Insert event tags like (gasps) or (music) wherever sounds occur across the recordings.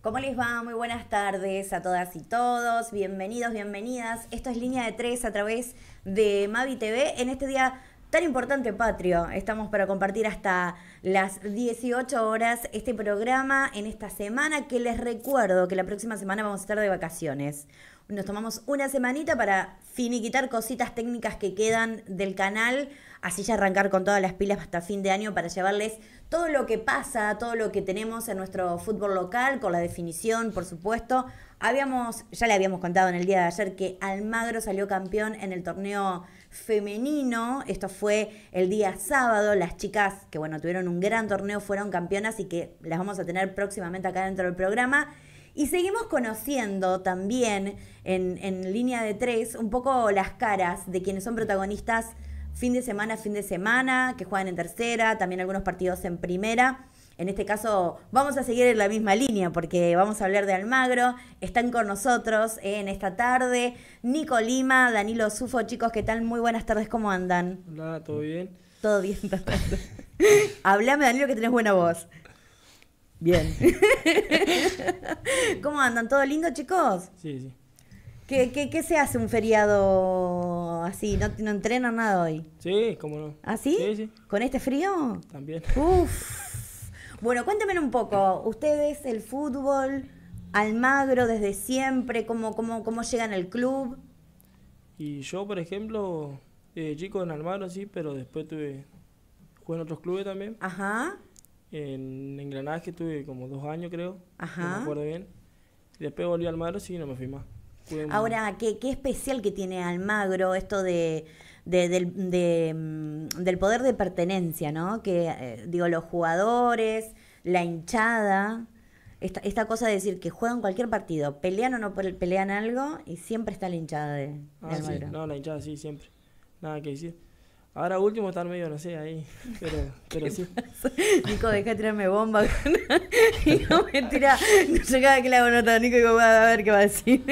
¿Cómo les va? Muy buenas tardes a todas y todos. Bienvenidos, bienvenidas. Esto es Línea de Tres a través de Mavi TV en este día Tan importante patrio, estamos para compartir hasta las 18 horas este programa en esta semana que les recuerdo que la próxima semana vamos a estar de vacaciones. Nos tomamos una semanita para finiquitar cositas técnicas que quedan del canal, así ya arrancar con todas las pilas hasta fin de año para llevarles todo lo que pasa, todo lo que tenemos en nuestro fútbol local, con la definición, por supuesto. Habíamos, ya le habíamos contado en el día de ayer que Almagro salió campeón en el torneo femenino. Esto fue el día sábado. Las chicas que, bueno, tuvieron un gran torneo, fueron campeonas y que las vamos a tener próximamente acá dentro del programa. Y seguimos conociendo también en, en línea de tres un poco las caras de quienes son protagonistas fin de semana, fin de semana, que juegan en tercera, también algunos partidos en primera. En este caso vamos a seguir en la misma línea porque vamos a hablar de Almagro. Están con nosotros en esta tarde Nico Lima, Danilo Sufo. Chicos, ¿qué tal? Muy buenas tardes, ¿cómo andan? Hola, ¿todo bien? Todo bien, (laughs) Hablame, Danilo, que tenés buena voz. Bien. (laughs) ¿Cómo andan? ¿Todo lindo, chicos? Sí, sí. ¿Qué, qué, qué se hace un feriado así? ¿No, no entrenan nada hoy? Sí, cómo no. ¿Ah, sí? Sí, sí. ¿Con este frío? También. Uf. Bueno, cuéntame un poco, ustedes el fútbol, Almagro desde siempre, cómo, cómo, cómo llegan al club. Y yo, por ejemplo, eh, chico en Almagro, sí, pero después tuve, jugué en otros clubes también. Ajá. En Engranaje tuve como dos años, creo. Ajá. No me acuerdo bien. Y Después volví a Almagro, sí, no me fui más. Ahora, qué especial que tiene Almagro esto de, Mm, del, poder de pertenencia, ¿no? Que, eh, digo, los jugadores, la hinchada, esta, esta, cosa de decir que juegan cualquier partido, pelean o no pelean algo, y siempre está la hinchada de, ah, No, la hinchada sí, siempre. Nada que decir. Ahora último estar medio, no sé, ahí. Pero, (laughs) pero sí. Nico, deja de tirarme bomba. No, (laughs) me tira. Yo cada que le hago nota Nico va a ver qué va a decir.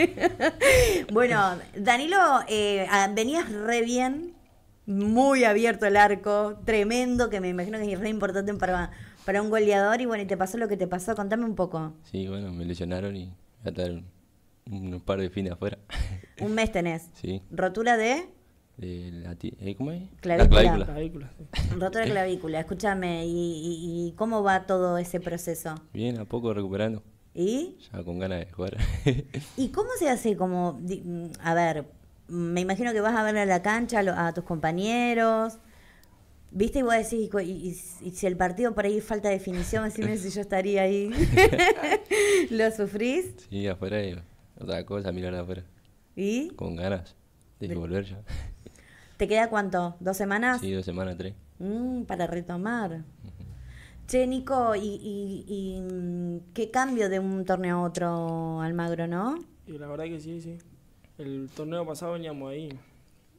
(laughs) bueno, Danilo, eh, venías re bien, muy abierto el arco, tremendo, que me imagino que es re importante para, para un goleador. Y bueno, y te pasó lo que te pasó, contame un poco. Sí, bueno, me lesionaron y ataron un par de fines afuera. un mes tenés. Sí. Rotura de de la eh, ¿Cómo es? Clavícula. La clavícula. (laughs) clavícula Escúchame, ¿y, cómo va todo ese proceso? Bien, a poco recuperando. ¿Y? Ya con ganas de jugar. (laughs) ¿Y cómo se hace como, a ver, me imagino que vas a ver a la cancha a tus compañeros, viste y vos decís, y, si el partido por ahí falta definición, decime si yo estaría ahí. (laughs) ¿Lo sufrís? Sí, afuera otra cosa, mirar afuera. ¿Y? Con ganas de volver ya. ¿Te queda cuánto? ¿Dos semanas? Sí, dos semanas, tres. Mm, para retomar. Che, Nico, ¿y, mm, qué cambio de un torneo a otro, Almagro, no? Y la verdad que sí, sí. El torneo pasado veníamos ahí,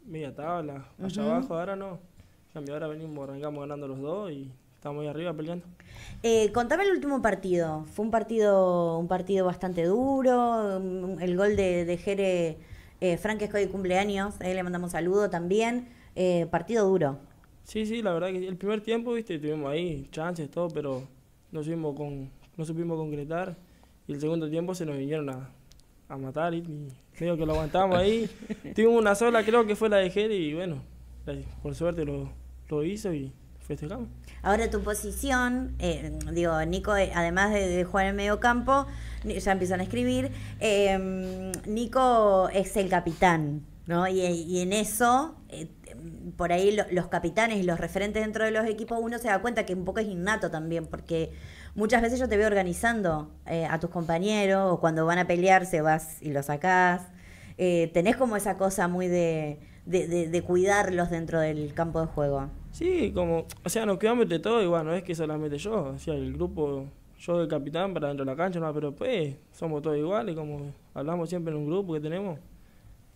media tabla, allá abajo, ahora no. Cambio, ahora venimos, arrancamos ganando los dos y estamos ahí arriba peleando. Eh, contame el último partido. Fue un partido, un partido bastante duro. Mm, el gol de Jere eh, Frank es de cumpleaños, ahí le mandamos un saludo también. Eh, partido duro. Sí, sí, la verdad que el primer tiempo, viste, tuvimos ahí chances, todo, pero no supimos, con, no supimos concretar. Y el segundo tiempo se nos vinieron a, matar y, creo que lo aguantamos ahí. (laughs) tuvimos una sola, creo que fue la de Jerry, y bueno, por suerte lo, lo hizo y Ahora tu posición, eh, digo, Nico, eh, además de, jugar en medio campo, ya empiezan a escribir, em, Nico es el capitán, ¿no? Y, en eso, eh, por ahí los capitanes y los referentes dentro de los equipos, uno se da cuenta que un poco es innato también, porque muchas veces yo te veo organizando eh, a tus compañeros, o cuando van a pelearse vas y los sacás. tenés como esa cosa muy de cuidarlos dentro del campo de juego. Sí, como, o sea, nos quedamos entre todos, igual, no es que solamente yo, o sea, el grupo, yo el capitán para dentro de la cancha, no, pero pues somos todos iguales, como hablamos siempre en un grupo que tenemos,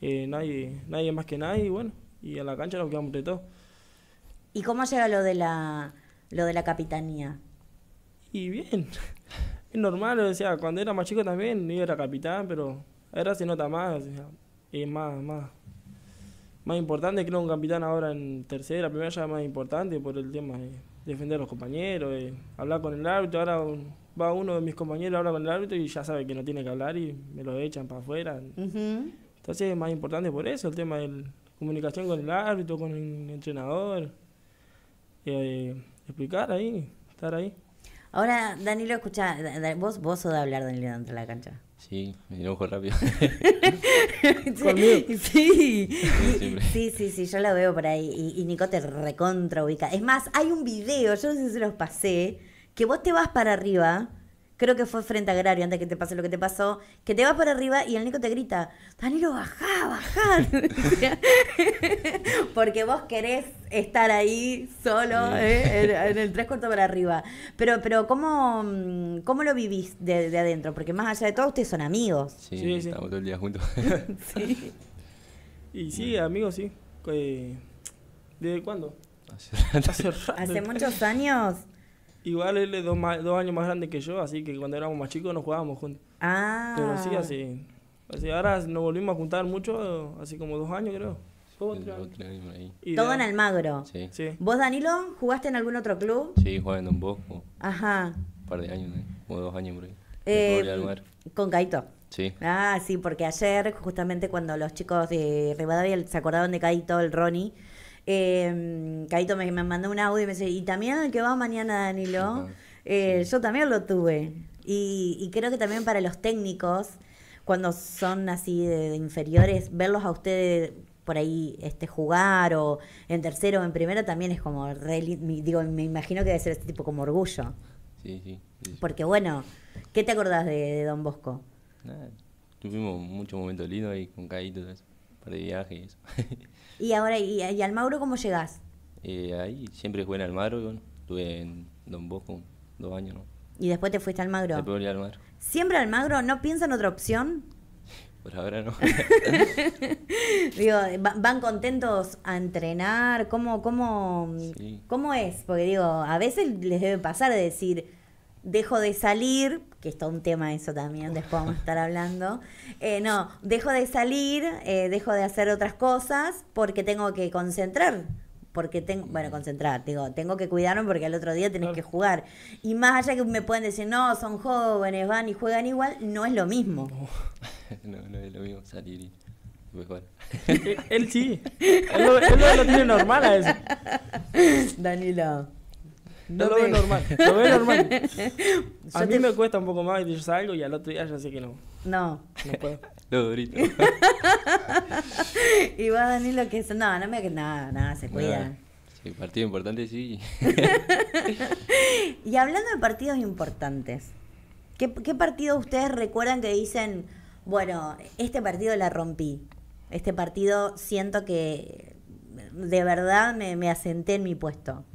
eh, nadie, nadie más que nadie, bueno, y en la cancha nos quedamos entre todos. ¿Y cómo llega lo de la, lo de la capitanía? Y bien, (laughs) es normal, o sea, cuando era más chico también, yo era capitán, pero ahora se nota más, o sea, es más, más, más importante, creo, un capitán ahora en tercera, primera ya más importante por el tema de defender a los compañeros, hablar con el árbitro. Ahora va uno de mis compañeros, habla con el árbitro y ya sabe que no tiene que hablar y me lo echan para afuera. Entonces es más importante por eso, el tema de comunicación con el árbitro, con el entrenador, eh, explicar ahí, estar ahí. Ahora, Danilo, escucha, vos, vos sos de hablar, Danilo, dentro de la cancha. Sí, me enojo rápido. (laughs) sí, sí, sí, sí, yo la veo por ahí. Y, y, Nico te recontra ubica. Es más, hay un video, yo no sé si se los pasé, que vos te vas para arriba creo que fue frente a Agrario antes que te pase lo que te pasó, que te vas para arriba y el Nico te grita, Danilo, bajá, bajá. (laughs) Porque vos querés estar ahí solo ¿eh? en, el tres cuartos para arriba. Pero, pero ¿cómo, cómo lo vivís de, adentro? Porque más allá de todo, ustedes son amigos. Sí, estamos todo el día juntos. (laughs) sí. Y sí, amigos, sí. Eh, ¿Desde cuándo? Hace, Hace, muchos años. Igual él es dos, años más grande que yo, así que cuando éramos más chicos nos jugábamos juntos. Ah. Pero sí, así. ahora nos volvimos a juntar mucho, así como dos años creo. Todo en Almagro. Sí. ¿Vos, Danilo, jugaste en algún otro club? Sí, jugué en Bosco. Ajá. Un par de años, como dos años eh, con Caito. Sí. Ah, sí, porque ayer, justamente cuando los chicos de Rivadavia se acordaron de Caito, el Ronnie eh, em, Caito me, mandó un audio y me dice, y también que va mañana, Danilo, eh, yo también lo tuve. Y, creo que también para los técnicos, cuando son así de, inferiores, verlos a ustedes por ahí este jugar o en tercero o en primera también es como digo me imagino que debe ser este tipo como orgullo sí, sí, porque bueno qué te acordás de, Don Bosco tuvimos muchos momentos lindos ahí con Caito el viaje y eso (laughs) Y ahora, ¿y, al Almagro cómo llegás? Eh, ahí siempre es en Almagro, estuve en Don Bosco dos años, ¿no? ¿Y después te fuiste al Magro? Después volví al Magro. ¿Siempre Almagro? ¿No piensa en otra opción? (laughs) Por ahora no. (laughs) digo, ¿van contentos a entrenar? ¿Cómo, cómo, ¿Cómo es? Porque digo, a veces les debe pasar de decir, dejo de salir que es un tema eso también, después vamos a estar hablando. (laughs) Eh, no, dejo de salir, eh, dejo de hacer otras cosas porque tengo que concentrar. Porque tengo, bueno, mm. concentrar, digo, tengo que cuidarme porque al otro día tenés que jugar. Y más allá que me pueden decir, no, son jóvenes, van y juegan igual, no es lo mismo. No, (laughs) no es lo mismo salir y jugar. Eh, él, sí, (laughs) él lo, lo tiene normal a eso. Danilo. No, lo veo normal. (laughs) Lo veo normal. a mí me cuesta un poco más que yo salgo y al otro día ya sé que no. No. No puedo. (laughs) Lo durito. (laughs) y vos, Danilo, que es. No, no me. Nada, nada, se cuida. Sí, partido importante, sí. y hablando de partidos importantes, ¿qué, partido ustedes recuerdan que dicen, bueno, este partido la rompí? Este partido siento que de verdad me asenté en mi puesto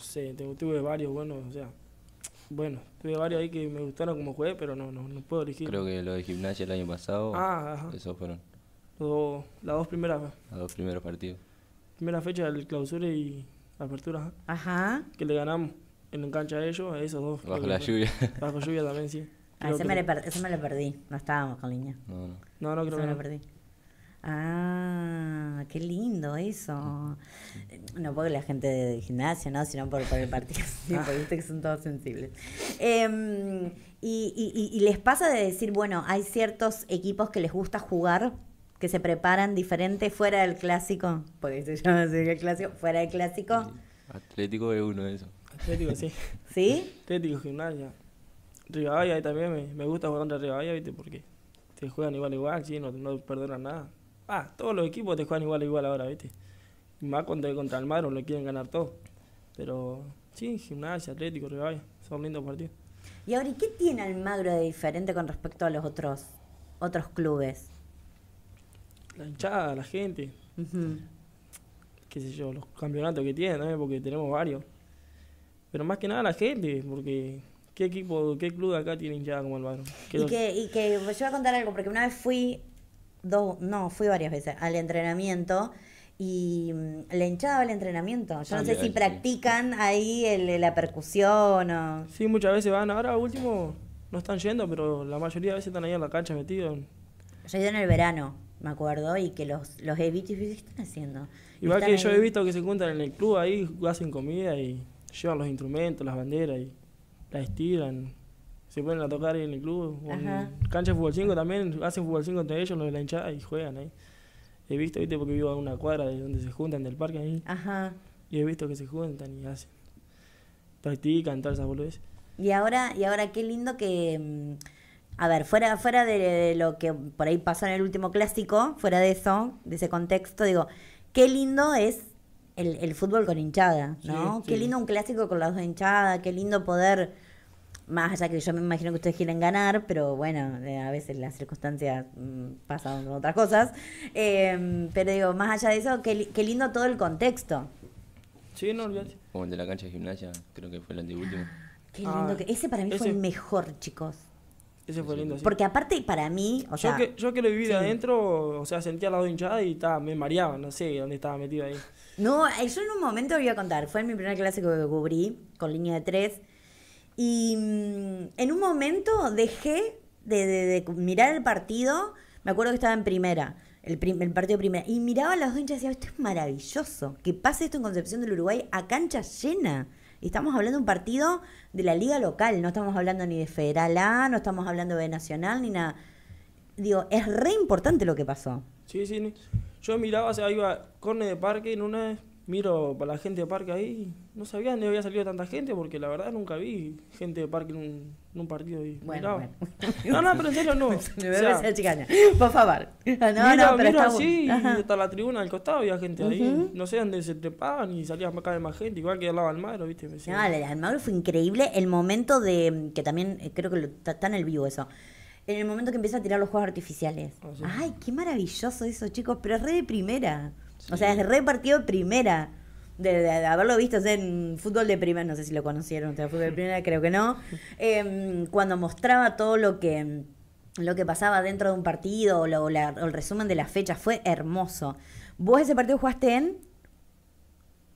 no sé, tuve varios buenos, o sea, bueno, tuve varios ahí que me gustaron como jugué, pero no, no, puedo elegir. Creo que lo de gimnasia el año pasado, ah, esos fueron. las dos primeras. Las dos primeros partidos. Primera fecha, del clausura y apertura. Ajá. Que le ganamos en un cancha a ellos, a esos dos. Bajo la lluvia. (laughs) Bajo lluvia también, sí. Ah, ese, me le me lo perdí, no estábamos con línea. No, no. No, creo que me perdí. Ah, qué lindo eso. No por la gente de gimnasio, ¿no? sino por, el partido, (laughs) porque viste que son todos sensibles. Em, y, les pasa de decir, bueno, hay ciertos equipos que les gusta jugar que se preparan diferente fuera del clásico, porque se llama así el clásico, fuera del clásico. Atlético es uno de esos. Atlético, sí. (laughs) ¿Sí? Atlético, gimnasia. Rivadavia también me, me gusta jugar contra Rivadavia, ¿viste? Porque Se juegan igual igual, sí, no, no nada ah todos los equipos te juegan igual a igual ahora, ¿viste? más contra el magro lo quieren ganar todo. Pero sí, gimnasia, atlético, rival, son lindos partidos. Y ahora, qué tiene Almagro de diferente con respecto a los otros, otros clubes? La hinchada, la gente. Qué sé yo, los campeonatos que tienen, ¿eh? porque tenemos varios. Pero más que nada la gente, porque ¿qué equipo, qué club acá tiene hinchada como Almagro? Y que, y que pues, yo voy a contar algo, porque una vez fui no, fui varias veces al entrenamiento y mm, le hinchaba el entrenamiento. Yo no ah, sé si practican ahí el, la percusión o... Sí, muchas veces van. Ahora último no están yendo, pero la mayoría de veces están ahí en la cancha metidos. Yo he ido en el verano, me acuerdo, y que los, los he visto ¿qué están haciendo? Igual que yo he visto que se encuentran en el club ahí, hacen comida y llevan los instrumentos, las banderas y las estiran se ponen a tocar en el club. cancha de fútbol 5 también, hacen fútbol 5 entre ellos, los de la hinchada, y juegan ahí. He visto, viste, porque vivo a una cuadra de donde se juntan del parque ahí. Ajá. Y he visto que se juntan y hacen. Practican, tal, esas boludeces. Y ahora, y ahora qué lindo que. Mm, a ver, fuera, fuera de, lo que por ahí pasó en el último clásico, fuera de eso, de ese contexto, digo, qué lindo es el, fútbol con hinchada, ¿no? qué lindo un clásico con las dos hinchadas, qué lindo poder más allá que yo me imagino que ustedes quieren ganar, pero bueno, eh, a veces las circunstancias mm, pasan pasan otras cosas. Em, pero digo, más allá de eso, qué, lindo todo el contexto. Sí, no olvides. Como el de la cancha de gimnasia, creo que fue el último. Ah, qué lindo. Ah, ese para mí fue el mejor, chicos. Ese fue lindo. Porque aparte, para mí, o yo Que, yo que lo viví de adentro, o sea, sentía al lado hinchada y estaba me mareaba, no sé dónde estaba metido ahí. No, eh, yo en un momento voy a contar. Fue en mi primera clase que cubrí, con línea de tres. Y mm, en un momento dejé de, mirar el partido, me acuerdo que estaba en primera. El, el, partido primera. Y miraba a las dos hinchas y decía, esto es maravilloso. Que pase esto en Concepción del Uruguay a cancha llena. Y estamos hablando de un partido de la liga local. No estamos hablando ni de Federal A, no estamos hablando de Nacional, ni nada. Digo, es re importante lo que pasó. Sí, sí. Yo miraba, o sea, iba corne de parque en una miro para la gente de parque ahí, no sabía dónde había salido tanta gente, porque la verdad nunca vi gente de parque en un, partido ahí. Bueno, No, no, pero en serio no. (laughs) Me o chicaña. Por favor. (laughs) No, no, pero está así, está hasta la tribuna del costado había gente ahí. No sé dónde se trepaban y salía cada vez más gente, igual que al lado Almagro, ¿viste? Me no, el Almagro fue increíble. El momento de, que también eh, creo que lo, está en el vivo eso en el momento que empieza a tirar los juegos artificiales. Ah, Ay, qué maravilloso eso, chicos, pero es re de primera. O sea, desde re partido De, primera, de, haberlo visto en fútbol de primera, no sé si lo conocieron, fútbol de primera (laughs) creo que no, em, cuando mostraba todo lo que, lo que pasaba dentro de un partido o, el resumen de las fechas, fue hermoso. Vos ese partido jugaste en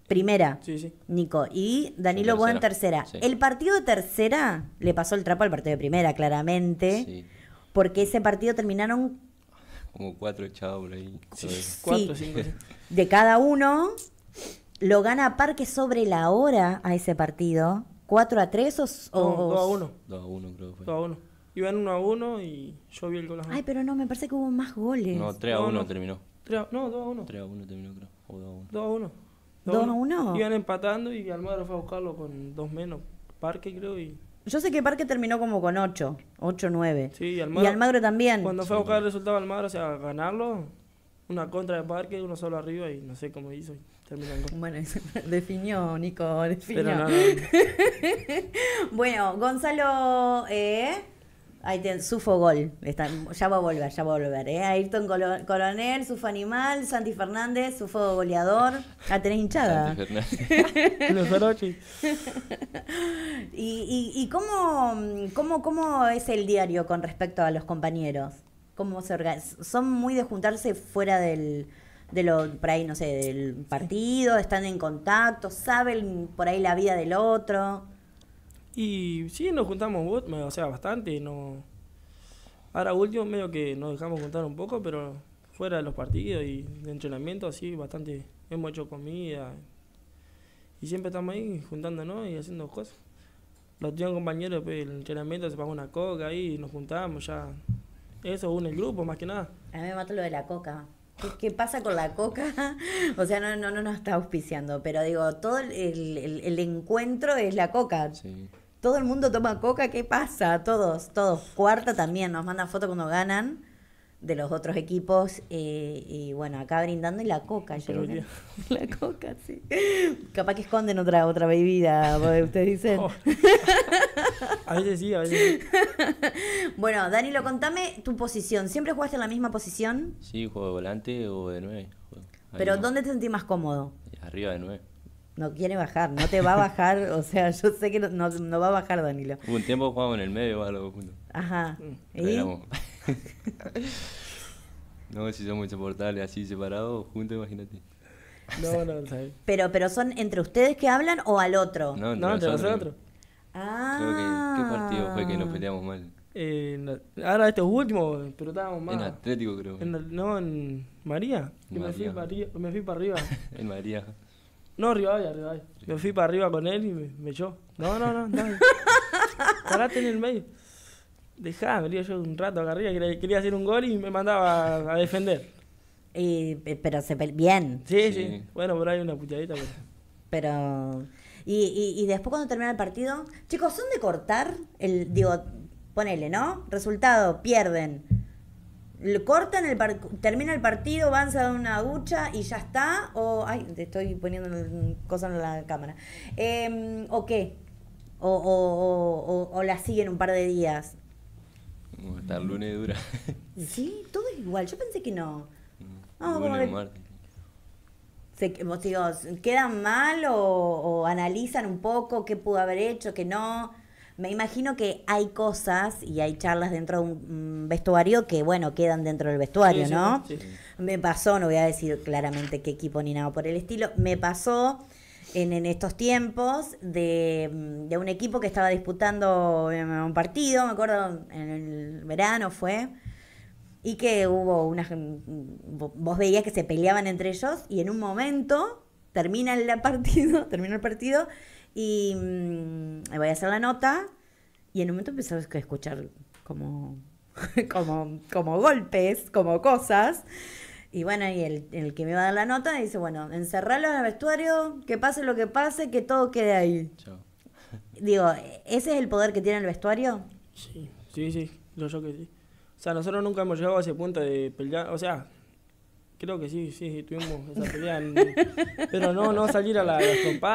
primera, sí, sí. Nico, y Danilo vos en tercera. El partido de tercera le pasó el trapo al partido de primera, claramente, porque ese partido terminaron... Como cuatro echados ahí. Cuatro, cinco. (laughs) de cada uno. Lo gana Parque sobre la hora a ese partido. 4 a 3 o, 2 a 1. 2 a 1 creo que fue. 2 a 1. Iban 1 a 1 y yo vi el gol. Ay, pero no, me parece que hubo más goles. No, 3 a 1 terminó. 3 a, no, 2 a 1. 3 a 1 terminó creo. 2 a 1. 2 a 1. Iban empatando y Almagro fue a buscarlo con 2 menos. Parque creo y... Yo sé que Parque terminó como con 8, 8, 9. Sí, y Almagro, y Almagro también. Cuando fue a buscar el resultado Almagro, o sea, ganarlo, una contra de parque, uno solo arriba y no sé cómo hizo. Y terminando. Bueno, (laughs) definió, Nico, definió. (laughs) bueno, Gonzalo, eh, ahí Sufo Gol, está, ya va a volver, ya va a volver. Eh. Ayrton Coronel, Sufo Animal, Santi Fernández, Sufo Goleador. Ah, tenés hinchada. Fernández. (laughs) ¿Y, y, y cómo, cómo, cómo es el diario con respecto a los compañeros? cómo se organizan. Son muy de juntarse fuera del, de lo, por ahí, no sé, del partido, están en contacto, saben por ahí la vida del otro. Y sí, nos juntamos, o sea, bastante, no... Ahora último medio que nos dejamos juntar un poco, pero fuera de los partidos y de entrenamiento, así, bastante, hemos hecho comida. Y siempre estamos ahí juntándonos y haciendo cosas. Los tíos compañeros, pues, el entrenamiento se pagó una coca ahí y nos juntamos ya eso une el grupo, más que nada. A mí me mata lo de la coca. ¿Qué, pasa con la coca? (laughs) O sea, no, no, no nos está auspiciando, pero digo, todo el, encuentro es la coca. Todo el mundo toma coca, ¿qué pasa? Todos, todos. Cuarta también, nos mandan fotos cuando ganan de los otros equipos eh, y bueno, acá brindando y la coca. Yo (laughs) la coca, sí. Capaz que esconden otra otra bebida, ustedes dicen. Oh. (laughs) (laughs) A veces sí, a veces (laughs) bueno, Danilo, contame tu posición. ¿Siempre jugaste en la misma posición? Sí, juego de volante o de nueve. Pero ¿dónde te sentís más cómodo? Arriba de nueve. No quiere bajar, no te va a bajar. o sea, yo sé que no, va a bajar Danilo. un tiempo jugamos en el medio, va juntos. Ajá. ¿Y? (laughs) no, si son somos portales, así separados, juntos, imagínate. No, no, no. Pero, pero son entre ustedes que hablan o al otro. No, entre, no, nosotros. Ah. Creo que, ¿Qué partido fue que nos ah. peleamos mal? Eh, ahora estos últimos, pero estábamos mal. En Atlético, creo. En, no, en María. Me, fui para arriba. (laughs) en María. No, arriba Rivadavia. Me fui para arriba con él y me, echó. No, no, no, no. (laughs) en el medio. Dejá, me yo un rato acá arriba. Quería, quería, hacer un gol y me mandaba a, defender. Y, eh, pero se bien. Sí, sí, Bueno, por ahí una puteadita. pero y, y, después cuando termina el partido, chicos, son de cortar el, digo, ponele, ¿no? Resultado, pierden. Cortan el termina el partido, van a dar una ducha y ya está. O, ay, te estoy poniendo cosas en la cámara. Em, ¿O qué? O, o, la siguen un par de días. Hasta el lunes dura. Sí, todo igual. Yo pensé que no. Mm, ah, digo, ¿Quedan mal o, analizan un poco qué pudo haber hecho, qué no? Me imagino que hay cosas y hay charlas dentro de un vestuario que, bueno, quedan dentro del vestuario, ¿no? Me pasó, no voy a decir claramente qué equipo ni nada por el estilo, me pasó en, en estos tiempos de, de un equipo que estaba disputando eh, un partido, me acuerdo, en el verano fue, y que hubo unas... Mm, mm, vos veías que se peleaban entre ellos y en un momento termina el (laughs) partido, termina el partido y mm, voy a hacer la nota y en un momento empezó a escuchar como, (laughs) como, como golpes, como cosas. Y bueno, y el, que me va a dar la nota dice, bueno, encerralo en el vestuario, que pase lo que pase, que todo quede ahí. Digo, ¿ese es el poder que tiene el vestuario? Sí, sí, sí, lo yo que sí. O sea, nosotros nunca hemos llegado a ese punto de pelear, o sea, creo que sí, sí, tuvimos esa pelea, (laughs) pero no, no salir a, la, nada de eso.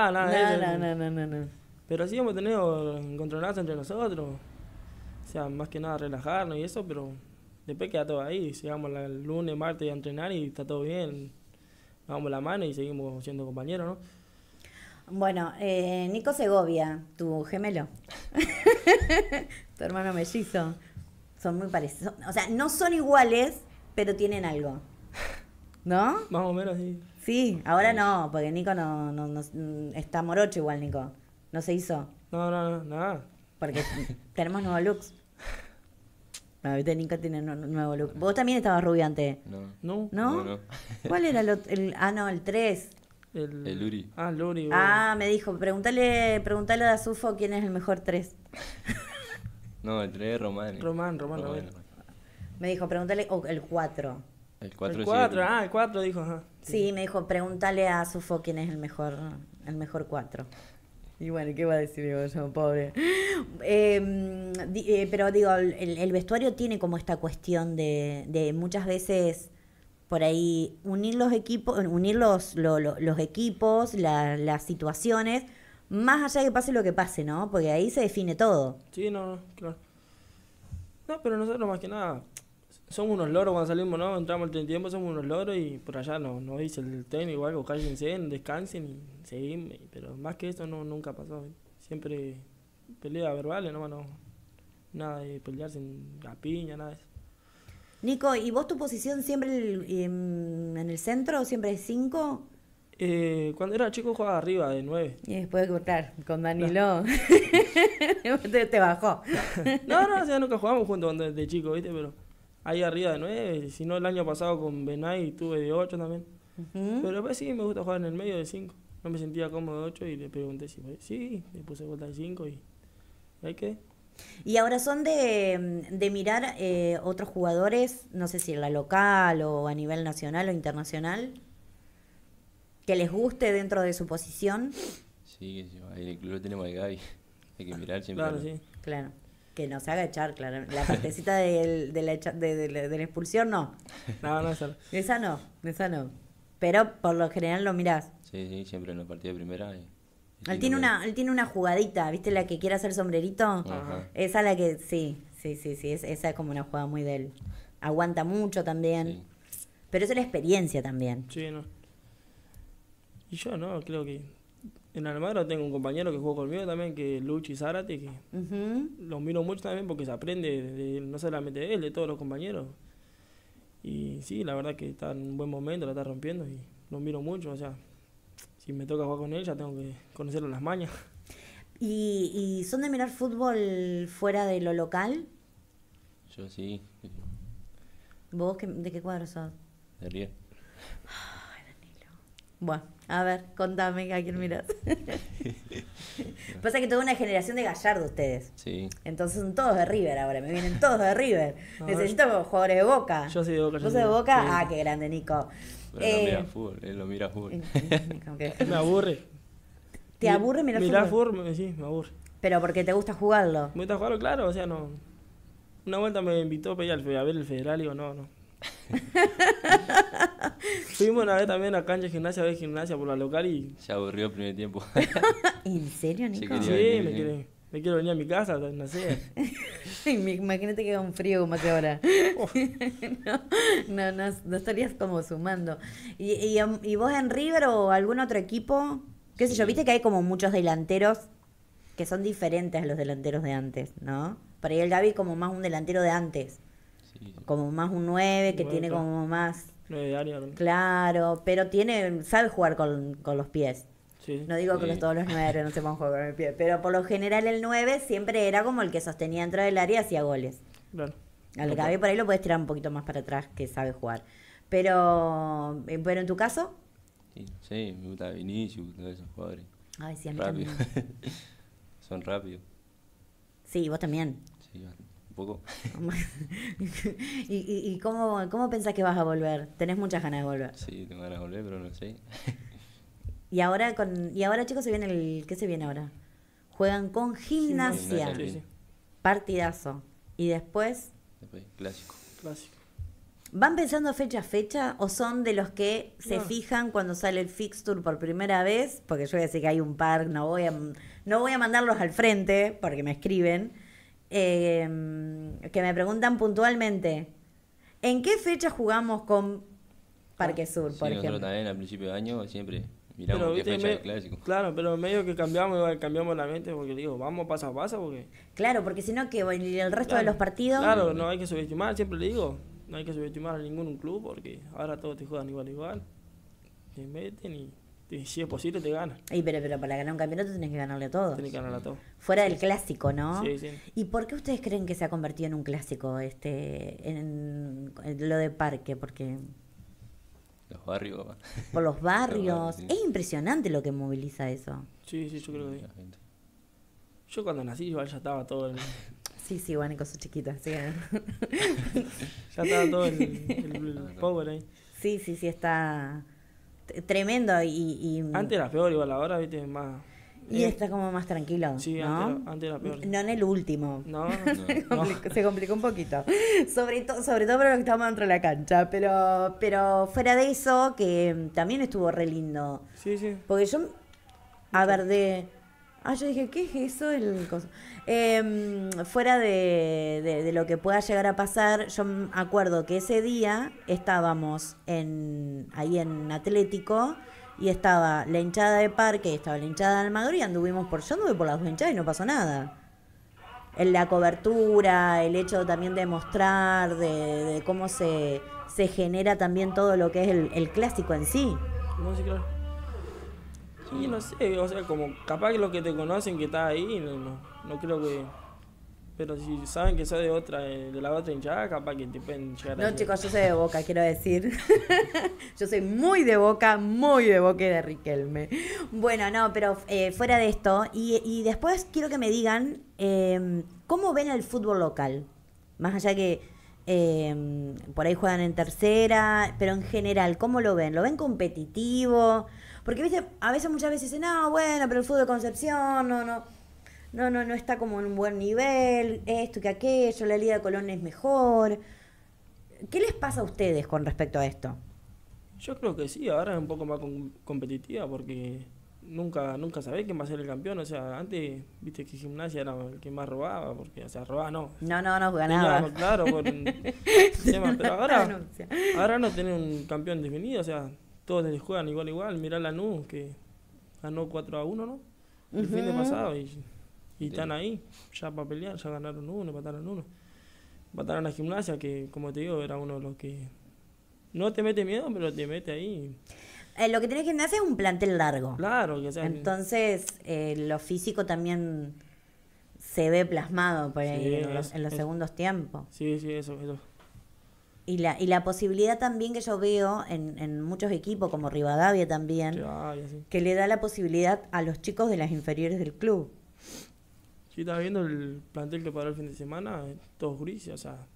No, no, no, no, Pero sí hemos tenido encontronazos entre nosotros, o sea, más que nada relajarnos y eso, pero después queda todo ahí, llegamos el lunes, martes a entrenar y está todo bien, nos damos la mano y seguimos siendo compañeros, ¿no? Bueno, eh, Nico Segovia, tu gemelo, (laughs) tu hermano mellizo. Son muy parecidos. O sea, no son iguales, pero tienen algo. ¿No? (laughs) Más o menos, sí. Sí, ahora no, porque Nico no, no, está morocho igual, Nico. No se hizo. No, no, no, nada. Porque (laughs) tenemos nuevos looks. ahorita Nico tiene un nuevo look. Vos también estabas rubiante. No. ¿No? (laughs) cuál era el, el, Ah, no, el 3. El, Luri. Ah, Luri, Ah, me dijo, pregúntale, pregúntale a Sufo quién es el mejor 3. No, el 3 Román. Román, Román, Román. Me dijo, pregúntale, o el 4. El 4 El 4, ah, el 4 dijo, Sí, me dijo, pregúntale a Sufo quién es el mejor, el mejor 4. Y bueno, ¿qué va a decir yo, pobre? Em, eh, pero digo, el, vestuario tiene como esta cuestión de, de muchas veces por ahí unir los equipos, unir los, los equipos, la, las situaciones, más allá de que pase lo que pase, ¿no? Porque ahí se define todo. Sí, no, claro. No, pero nosotros más que nada somos unos loros cuando salimos, ¿no? Entramos al tiempo, somos unos loros y por allá no, no dice el igual, algo, cállense, descansen y seguimos. Pero más que eso no, nunca pasó. Siempre pelea verbales, ¿no? nada de pelearse en la piña, nada de eso. Nico, ¿y vos tu posición siempre en el, en el centro, siempre es 5? Eh, cuando era chico jugaba arriba de 9. Y después, cortar con Danilo (laughs) te, bajó. no, no, o sea, nunca jugamos juntos cuando de chico, ¿viste? Pero ahí arriba de 9, si no el año pasado con Benay tuve de 8 también. Pero pues sí, me gusta jugar en el medio de 5. No me sentía cómodo de 8 y le pregunté si sí, le puse vuelta de 5 y, y ahí Y ahora son de, de mirar eh, otros jugadores, no sé si en la local o a nivel nacional o internacional que les guste dentro de su posición. Sí, que lo tenemos de Gaby. Hay que mirar siempre. Claro, sí. Claro. Que nos haga echar, claro. La partecita de, de, la, de, la, expulsión, no. No, no, esa no. Esa no, esa no. Pero por lo general lo mirás. Sí, sí, siempre en la partida primera. él, tiene una, tiene una jugadita, ¿viste? La que quiere hacer sombrerito. Ajá. Esa la que, sí, sí, sí, sí. esa es como una jugada muy de él. Aguanta mucho también. Pero es una experiencia también. Sí, no. Y yo, ¿no? Creo que en Almagro tengo un compañero que juega conmigo también, que es Luchi Zárate, que los lo miro mucho también porque se aprende, de, no solamente de él, de todos los compañeros. Y sí, la verdad que está en un buen momento, la está rompiendo y lo miro mucho. O sea, si me toca jugar con él, ya tengo que conocerlo las mañas. ¿Y, son de mirar fútbol fuera de lo local? Yo sí. ¿Vos de qué cuadro sos? De (laughs) Bueno, a ver, contame a quién mirás. (laughs) (laughs) Pasa que toda una generación de gallardo ustedes. Sí. Entonces son todos de River ahora, me vienen todos de River. (laughs) Necesito jugadores de boca. Yo soy de boca. ¿Vos soy de boca? Ah, qué grande, Nico. Pero lo eh, no mira fútbol, él lo mira fútbol. me aburre. ¿Te aburre mirar fútbol? Mirar fútbol, sí, me aburre. Pero porque te gusta jugarlo. Me gusta jugarlo, claro, o sea, no. Una vuelta me invitó a, pedir, a ver el federal y digo, no, no. (laughs) Fuimos una vez también a cancha de gimnasia, a ver gimnasia por la local y. Se aburrió el primer tiempo. (laughs) ¿En serio, Nico? Sí, me, quiero venir a mi casa, (laughs) Imagínate que haga un frío como hace ahora. Oh. no, no, no, estarías como sumando. ¿Y, y, vos en River o algún otro equipo? ¿Qué sé yo? Viste que hay como muchos delanteros que son diferentes a los delanteros de antes, ¿no? Para ir el Gaby como más un delantero de antes como más un 9, que tiene como más... de área. claro, pero tiene sabe jugar con, los pies. no digo que todos los 9 no sepan jugar con el pie, pero por lo general el 9 siempre era como el que sostenía dentro del área y hacía goles. Claro. Al gabi por ahí lo puedes tirar un poquito más para atrás que sabe jugar. Pero, eh, bueno, en tu caso. Sí, me gusta Vinicius, me esos jugadores. Ay, sí, a mí también. (laughs) Son rápidos. Sí, vos también. Sí, (laughs) ¿Y, cómo, pensás que vas a volver? Tenés muchas ganas de volver. Sí, tengo ganas de volver, pero no sé. (laughs) y ahora con y ahora chicos se viene el ¿qué se viene ahora? Juegan con gimnasia. Partidazo. Y después clásico. Clásico. ¿Van pensando fecha a fecha o son de los que se fijan cuando sale el fixture por primera vez? Porque yo voy a decir que hay un par, no voy a, no voy a mandarlos al frente porque me escriben eh, que me preguntan puntualmente, ¿en qué fecha jugamos con Parque ah, Sur, por nosotros ejemplo? también al principio de año siempre miramos pero, qué fecha clásico. Claro, pero medio que cambiamos, cambiamos la mente porque digo, vamos paso a paso porque... Claro, porque si no, que el resto de los partidos... Claro, no hay que subestimar, siempre le digo, no hay que subestimar a ningún club porque ahora todos te juegan igual igual. Se meten y si es posible, te gana. Y pero, pero para ganar un campeonato tenés que ganarle a todos. que ganarle a todos. Fuera del clásico, ¿no? Sí, sí. ¿Y por qué ustedes creen que se ha convertido en un clásico este en, lo de parque? Porque... Los barrios, Por los (laughs) barrios. es impresionante lo que moviliza eso. Sí, sí, yo creo que sí. Yo cuando nací igual ya estaba todo el... (laughs) Sí, sí, bueno, con cosas chiquitas, sí. (laughs) ya estaba todo el, el, el power ahí. Sí, sí, sí, está tremendo y, Antes era peor, igual ahora, viste, más... Y eh, está como más tranquilo. Sí, antes, era, peor. No en el último. No, (laughs) se, complicó, un poquito. Sobre, sobre todo porque estábamos dentro de la cancha. Pero, pero fuera de eso, que también estuvo re lindo. Sí, sí. Porque yo, a ver, de, Ah, yo dije, ¿qué es eso? El em, fuera de, lo que pueda llegar a pasar, yo me acuerdo que ese día estábamos en, ahí en Atlético y estaba la hinchada de Parque estaba la hinchada de Almagro y anduvimos por, yo anduve por las dos hinchadas y no pasó nada. la cobertura, el hecho también de mostrar, de, cómo se, se genera también todo lo que es el, clásico en sí. No, sí claro. Y no sé, o sea, como capaz que los que te conocen que estás ahí, no, creo que... Pero si saben que soy de otra, eh, de la otra hinchada, capaz que te pueden llegar No, chicos, yo soy de Boca, quiero decir. (laughs) yo soy muy de Boca, muy de Boca de Riquelme. Bueno, no, pero eh, fuera de esto. Y, después quiero que me digan, em, ¿cómo ven el fútbol local? Más allá que em, por ahí juegan en tercera, pero en general, ¿cómo lo ven? ¿Lo ven competitivo? Porque, viste, a veces muchas veces dicen, no, bueno, pero el fútbol de Concepción, no, no, no, no, no está como en un buen nivel, esto que aquello, la Liga de Colón es mejor. ¿Qué les pasa a ustedes con respecto a esto? Yo creo que sí, ahora es un poco más competitiva porque nunca, nunca sabés quién va a ser el campeón. O sea, antes viste que gimnasia era el que más robaba, porque, o sea, robaba no. No, no, no ganaba. claro, (laughs) Pero ahora, ahora no tiene un campeón definido, o sea, todos juegan igual, igual. Mirá la NU, que ganó 4 a 1, ¿no? El fin de pasado. Y, y están ahí, ya para pelear, ya ganaron uno, mataron uno. mataron la gimnasia, que como te digo, era uno de los que no te mete miedo, pero te mete ahí. Eh, lo que tienes tiene gimnasia es un plantel largo. Claro, Entonces, eh, lo físico también se ve plasmado por en, los, segundos tiempos. Sí, sí, eso, eso. Y la, y la posibilidad también que yo veo en, en muchos equipos, como Rivadavia también, que le da la posibilidad a los chicos de las inferiores del club. Sí, estaba viendo el plantel que paró el fin de semana, todos grises, o sea,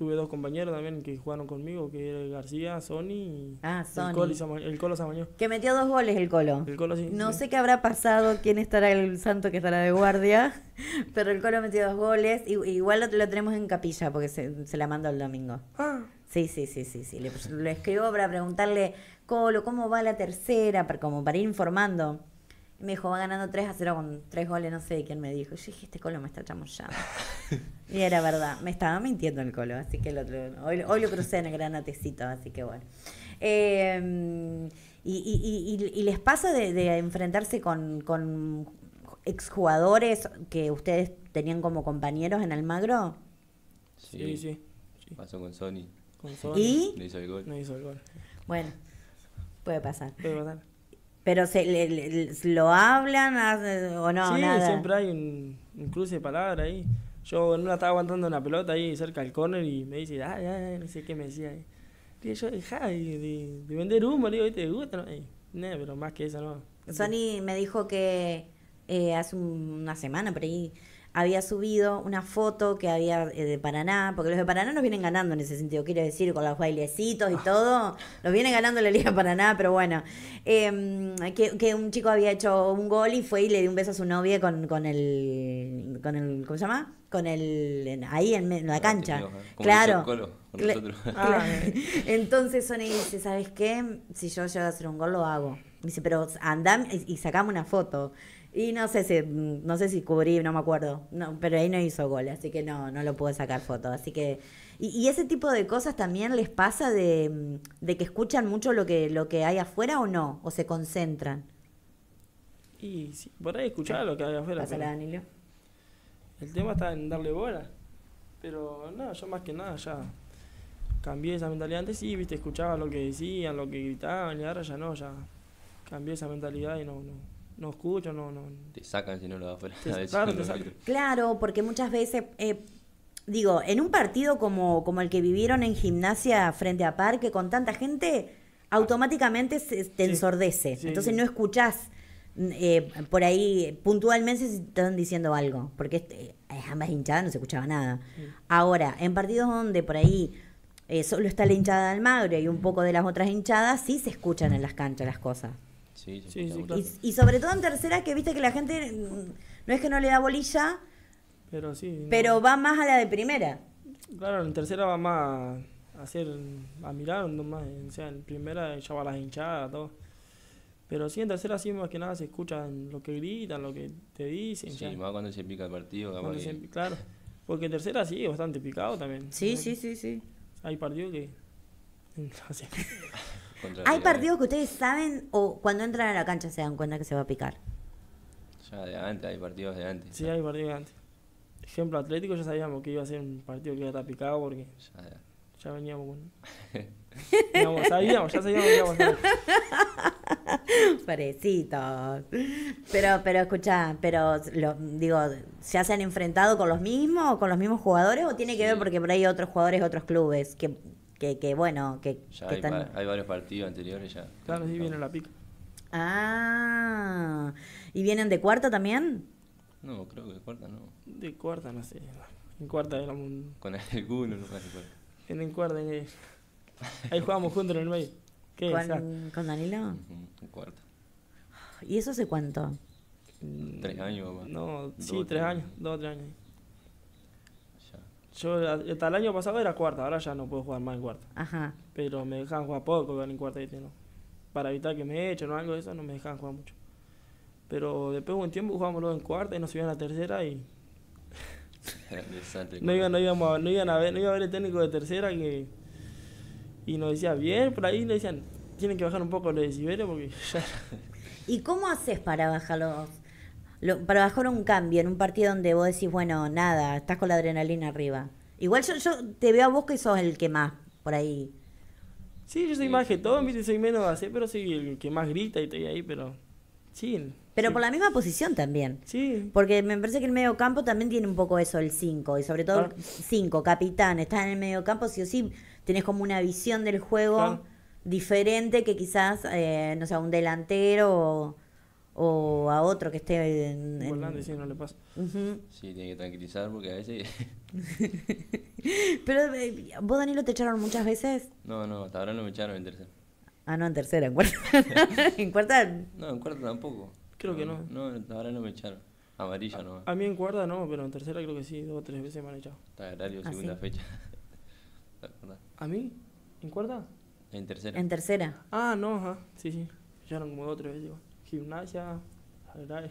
Tuve dos compañeros también que jugaron conmigo, que era García, Sony y ah, El, Colo Que metió dos goles el Colo. No sé qué habrá pasado, quién estará el santo que estará de guardia, (laughs) pero el Colo metió dos goles. igual lo, tenemos en capilla porque se, la manda el domingo. Ah. Sí, sí, sí, sí, sí. Le, le escribo para preguntarle, Colo, ¿cómo va la tercera? como para ir informando me dijo, va ganando 3 a 0 con 3 goles, no sé quién me dijo. Yo dije, este Colo me está chamullando. (laughs) y era verdad, me estaba mintiendo el Colo, así que el otro, hoy, lo crucé en el granatecito, así que bueno. Em, y, y, y, les pasa de, enfrentarse con, con exjugadores que ustedes tenían como compañeros en Almagro? Sí, sí. Pasó con Sony. Con Sony. ¿Y? No hizo el gol. No hizo el gol. Bueno, puede pasar. Puede pasar. Pero se le, lo hablan o no. Sí, siempre hay un, cruce de palabras ahí. Yo en una estaba aguantando una pelota ahí cerca del corner y me dice, ay, ay, no sé qué me decía. Ahí. Y yo, hija de, de, vender humo, digo, ¿te gusta? No, pero más que eso no. Sony me dijo que eh, hace una semana por ahí había subido una foto que había eh, de Paraná, porque los de Paraná nos vienen ganando en ese sentido, quiero decir, con los bailecitos y ah. todo, nos vienen ganando la Liga Paraná, pero bueno, em, que, un chico había hecho un gol y fue y le dio un beso a su novia con, con el, con el, ¿cómo se llama? Con el, ahí en, la ah, cancha. Eh, claro. (laughs) Ah, Entonces Sony dice, ¿sabes qué? Si yo llego a hacer un gol, lo hago. Dice, pero andá y, y sacame una foto. Y no sé si, no sé si cubrí, no me acuerdo. No, pero ahí no hizo gol, así que no, no lo pude sacar foto. Así que. Y, ese tipo de cosas también les pasa de, que escuchan mucho lo que, lo que hay afuera o no, o se concentran. Y sí, por ahí escuchar lo que hay afuera. Danilo. El tema está en darle bola. Pero no, yo más que nada ya cambié esa mentalidad. Antes sí, viste, escuchaba lo que decían, lo que gritaban, y ahora ya no, ya cambié esa mentalidad y no, no no escucho, no, no. Te sacan si no lo da fuera (laughs) claro, porque muchas veces, eh, digo, en un partido como, como el que vivieron en gimnasia frente a Parque con tanta gente, automáticamente se, te ensordece. Entonces no escuchás. Mm, eh, por ahí puntualmente si están diciendo algo, porque este, eh, ambas hinchadas no se escuchaba nada. Ahora, en partidos donde por ahí solo está la hinchada de Almagro y un poco de las otras hinchadas, sí se escuchan en las canchas las cosas. Sí, y, sobre todo en tercera, que viste que la gente mm, no es que no le da bolilla, pero sí. Pero va más a la de primera. Claro, en tercera va más a hacer, a mirar más, O sea, en primera ya va las hinchadas, todo. Pero sí, en tercera sí más que nada se escuchan lo que gritan, lo que te dicen. Sí, más cuando se pica el partido. claro, porque en tercera sí, bastante picado también. Sí, sí, sí, sí. Hay partidos que... (laughs) Hay partidos que ustedes saben o cuando entran a la cancha se dan cuenta que se va a picar. Ya de antes, hay partidos de antes. Sí, hay partidos de antes. Ejemplo, Atlético ya sabíamos que iba a ser un partido que iba a estar picado porque ya, ya veníamos con... sabíamos, ya sabíamos que iba a (laughs) Parecitos. Pero, pero escucha, pero digo, ¿ya se han enfrentado con los mismos, con los mismos jugadores o tiene que ver porque por ahí otros jugadores, otros clubes que que, que bueno, que, ya hay, varios partidos anteriores ya. Claro, sí, viene la pica. Ah, ¿y vienen de cuarta también? No, creo que de cuarta no. De cuarta no sé. En cuarta era un... Con alguno no pasa cuarta. En cuarta, ahí jugamos juntos en el medio. ¿Qué ¿Con, es ¿Con Danilo? en cuarta. ¿Y eso hace cuánto? Tres años, papá. No, sí, tres, tres años, dos o tres años. Yo hasta el año pasado era cuarta, ahora ya no puedo jugar más en cuarta. Ajá. Pero me dejan jugar poco en cuarta y Para evitar que me echen o algo de eso, no me dejan jugar mucho. Pero después de un tiempo jugábamos luego en cuarta y nos subían a la tercera y. (laughs) no, iban, no, a, ver, no iba a ver el técnico de tercera que. Y nos decía, bien, por ahí le decían, tienen que bajar un poco los decibeles porque ya. (laughs) ¿Y cómo haces para bajarlo? lo, bajar un cambio en un partido donde vos decís, bueno, nada, estás con la adrenalina arriba. Igual yo, yo te veo a vos que sos el que más, por ahí. Sí, yo soy más que todo, soy menos así, pero soy el que más grita y estoy ahí, pero Sí, Pero por la misma posición también. Sí. Porque me parece que el medio campo también tiene un poco eso, el 5. Y sobre todo 5, capitán. Estás en el medio campo, sí o sí, tenés como una visión del juego diferente que quizás, eh, no sé, un delantero o o a otro que esté en... en... volante, sí, no le pasa. Sí, tiene que tranquilizar porque a veces... (laughs) Pero eh, vos, Danilo, te echaron muchas veces. No, no, hasta ahora no me echaron en tercera. Ah, no, en tercera, en cuarta. (laughs) ¿En cuarta? No, en cuarta tampoco. Creo que no. No, hasta ahora no me echaron. amarilla no. A mí en cuarta no, pero en tercera creo que sí, dos o tres veces me han echado. Está horario, ¿Ah, segunda fecha. (laughs) ¿A mí? ¿En cuarta? En tercera. En tercera. Ah, no, ajá. Sí, sí. echaron como dos o tres veces igual gimnasia, agrario.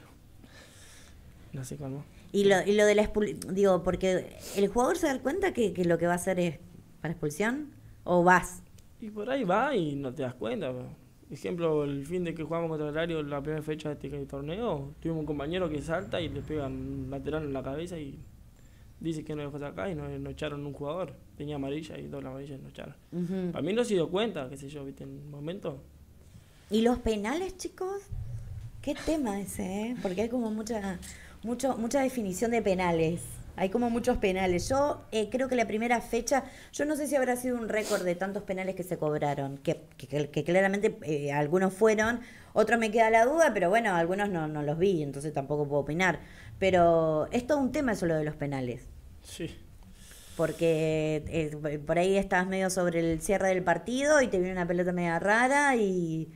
No sé cómo. Y lo, y lo de la expulsión, digo, porque el jugador se da cuenta que, lo que va a hacer es para expulsión o vas. Y por ahí va y no te das cuenta. Por ejemplo, el fin de que jugamos contra el horario, la primera fecha de este torneo, tuvimos un compañero que salta y le pega un lateral en la cabeza y dice que no dejó acá y nos echaron un jugador. Tenía amarilla y dos amarillas nos echaron. Para mí no se dio cuenta, qué sé yo, viste, en un momento. ¿Y los penales, chicos? Qué tema ese, eh? Porque hay como mucha, mucho, mucha definición de penales. Hay como muchos penales. Yo eh, creo que la primera fecha, yo no sé si habrá sido un récord de tantos penales que se cobraron, que, claramente eh, algunos fueron, otros me queda la duda, pero bueno, algunos no, los vi, entonces tampoco puedo opinar. Pero es todo un tema eso lo de los penales. Sí. Porque por ahí estás medio sobre el cierre del partido y te viene una pelota media rara y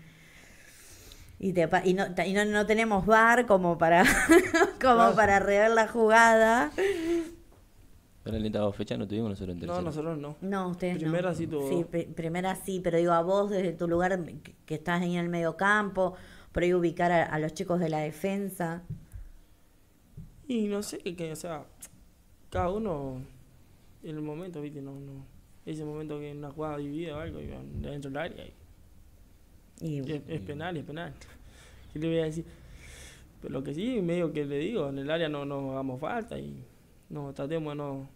y, y, no, tenemos bar como para, (laughs) como para rever la jugada. Pero en de fecha no tuvimos nosotros en No, nosotros no. No, ustedes primera sí tuvo. Sí, primera sí, pero digo a vos desde tu lugar que, estás en el medio campo, por ahí ubicar a, los chicos de la defensa. Y no sé, que, o sea, cada uno en el momento, viste, no, no. Ese momento que en una jugada dividida o algo, dentro del área y es, penal, es penal. le voy a decir? Pero lo que sí, medio que le digo, en el área no nos hagamos falta y no tratemos de no,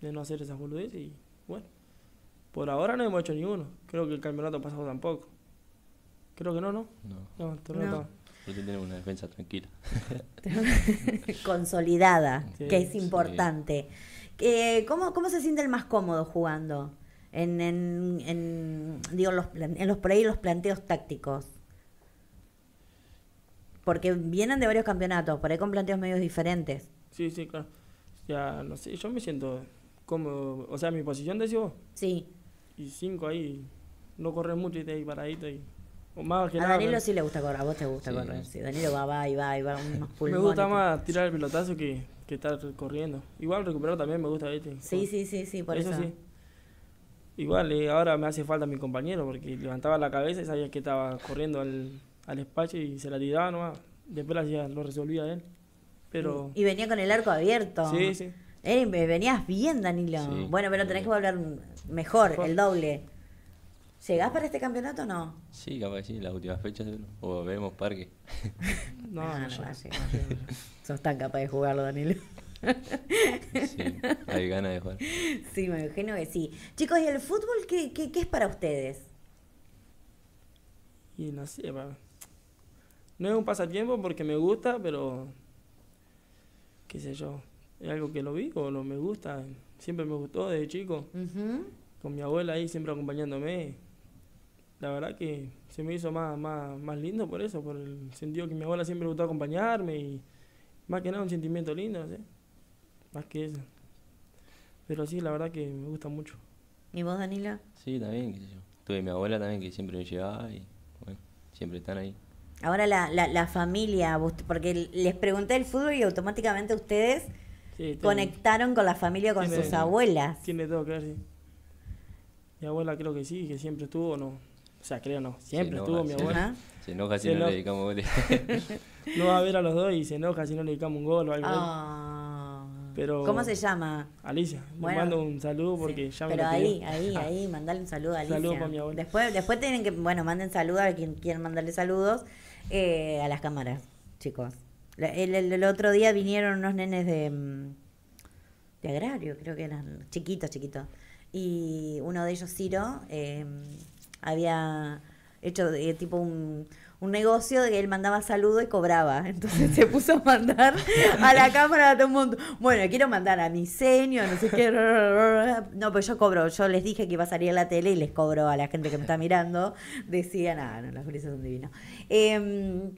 de no hacer esas boludeces y bueno. Por ahora no hemos hecho ninguno. Creo que el campeonato pasado tampoco. Creo que no, ¿no? No. No, Porque tenemos una defensa tranquila. (laughs) Consolidada, que es importante. Eh, ¿cómo, ¿Cómo se siente el más cómodo jugando? en, en, en digo, los, en los por ahí los planteos tácticos. Porque vienen de varios campeonatos, por ahí con planteos medios diferentes. Sí, sí, claro. Ya, no sé, yo me siento como, o sea, mi posición decís vos. Sí. Y cinco ahí, no corres mucho y te ahí paradito y... O más que a Danilo sí le gusta correr, a vos te gusta correr. Sí, Danilo va, va y va y va, (laughs) Me gusta más tirar el pelotazo que, que estar corriendo. Igual recuperar también me gusta, Sí, sí, sí, sí, por eso. Eso sí. Igual, eh, ahora me hace falta mi compañero porque levantaba la cabeza y sabía que estaba corriendo al, al espacio y se la tiraba nomás. Después la lo resolvía él. Pero... Y venía con el arco abierto. Sí, sí. Eh, venías bien, Danilo. bueno, pero tenés que hablar mejor, el doble. ¿Llegás para este campeonato o no? Sí, capaz sí, las últimas fechas o vemos parque. (laughs) no, no, ah, no, no, no, no, de jugarlo, no, (laughs) Sí, hay ganas de jugar. Sí, me imagino que sí. Chicos, ¿y el fútbol qué, qué, es para ustedes? Y no sé, no es un pasatiempo porque me gusta, pero qué sé yo, es algo que lo vivo, no me gusta, siempre me gustó desde chico, con mi abuela ahí siempre acompañándome. La verdad que se me hizo más, más, más lindo por eso, por el sentido que mi abuela siempre gustó acompañarme y más que nada un sentimiento lindo, ¿sí? más que eso. Pero sí, la verdad que me gusta mucho. ¿Y vos, Danila? Sí, también, qué sé yo. Tuve mi abuela también que siempre me llevaba y bueno, siempre están ahí. Ahora la, la, la familia, porque les pregunté el fútbol y automáticamente ustedes conectaron con la familia, con sus abuelas. Tiene todo, claro, sí. Mi abuela creo que sí, que siempre estuvo, no. O sea, creo no. Siempre estuvo mi abuela. Se enoja si no le dedicamos (laughs) goles. no va a ver a los dos y se enoja si no le dedicamos un gol o algo. Ah. ¿Cómo se llama? Alicia. mando un saludo porque ya me Pero ahí, ahí, (laughs) ahí, mandale un saludo a Alicia. para mi abuela. Después, después tienen que, bueno, manden saludos a quien quieran mandarle saludos eh, a las cámaras, chicos. El, otro día vinieron unos nenes de, mm, de agrario, creo que eran chiquitos, chiquitos. Y uno de ellos, Ciro, eh, había hecho eh, tipo un, un negocio de que él mandaba saludo y cobraba. (laughs) Entonces se puso a mandar a la cámara de todo el mundo. Bueno, quiero mandar a mi no sé qué. No, pues yo cobro. Yo les dije que iba a salir a la tele y les cobro a la gente que me está mirando. Decía, nada, no, las felices son divinas. Em,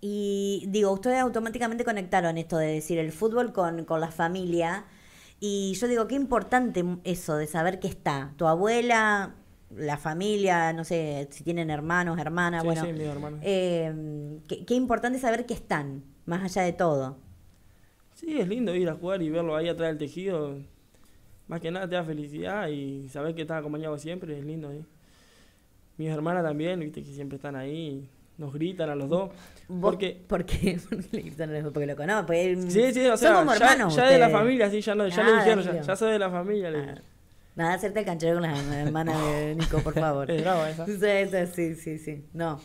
y digo, ustedes automáticamente conectaron esto de decir el fútbol con, con la familia. Y yo digo, qué importante eso de saber que está tu abuela, la familia, no sé, si tienen hermanos, hermanas, bueno. Eh, qué, importante saber que están, más allá de todo. Sí, es lindo ir a jugar y verlo ahí atrás del tejido. Más que nada te da felicidad y saber que estás acompañado siempre, es lindo. Mis hermanas también, viste que siempre están ahí. Nos gritan a los dos. Porque... ¿Por qué? (laughs) Porque lo conocen. Sí, sí, o sea, ya, hermanos. de la familia, sí, ya, no, ya lo ah, dijeron, ya, soy de la familia. Ah. Nada de hacerte el canchero con las hermanas (laughs) de Nico, por favor. (laughs) eso. Sí, sí, sí, No.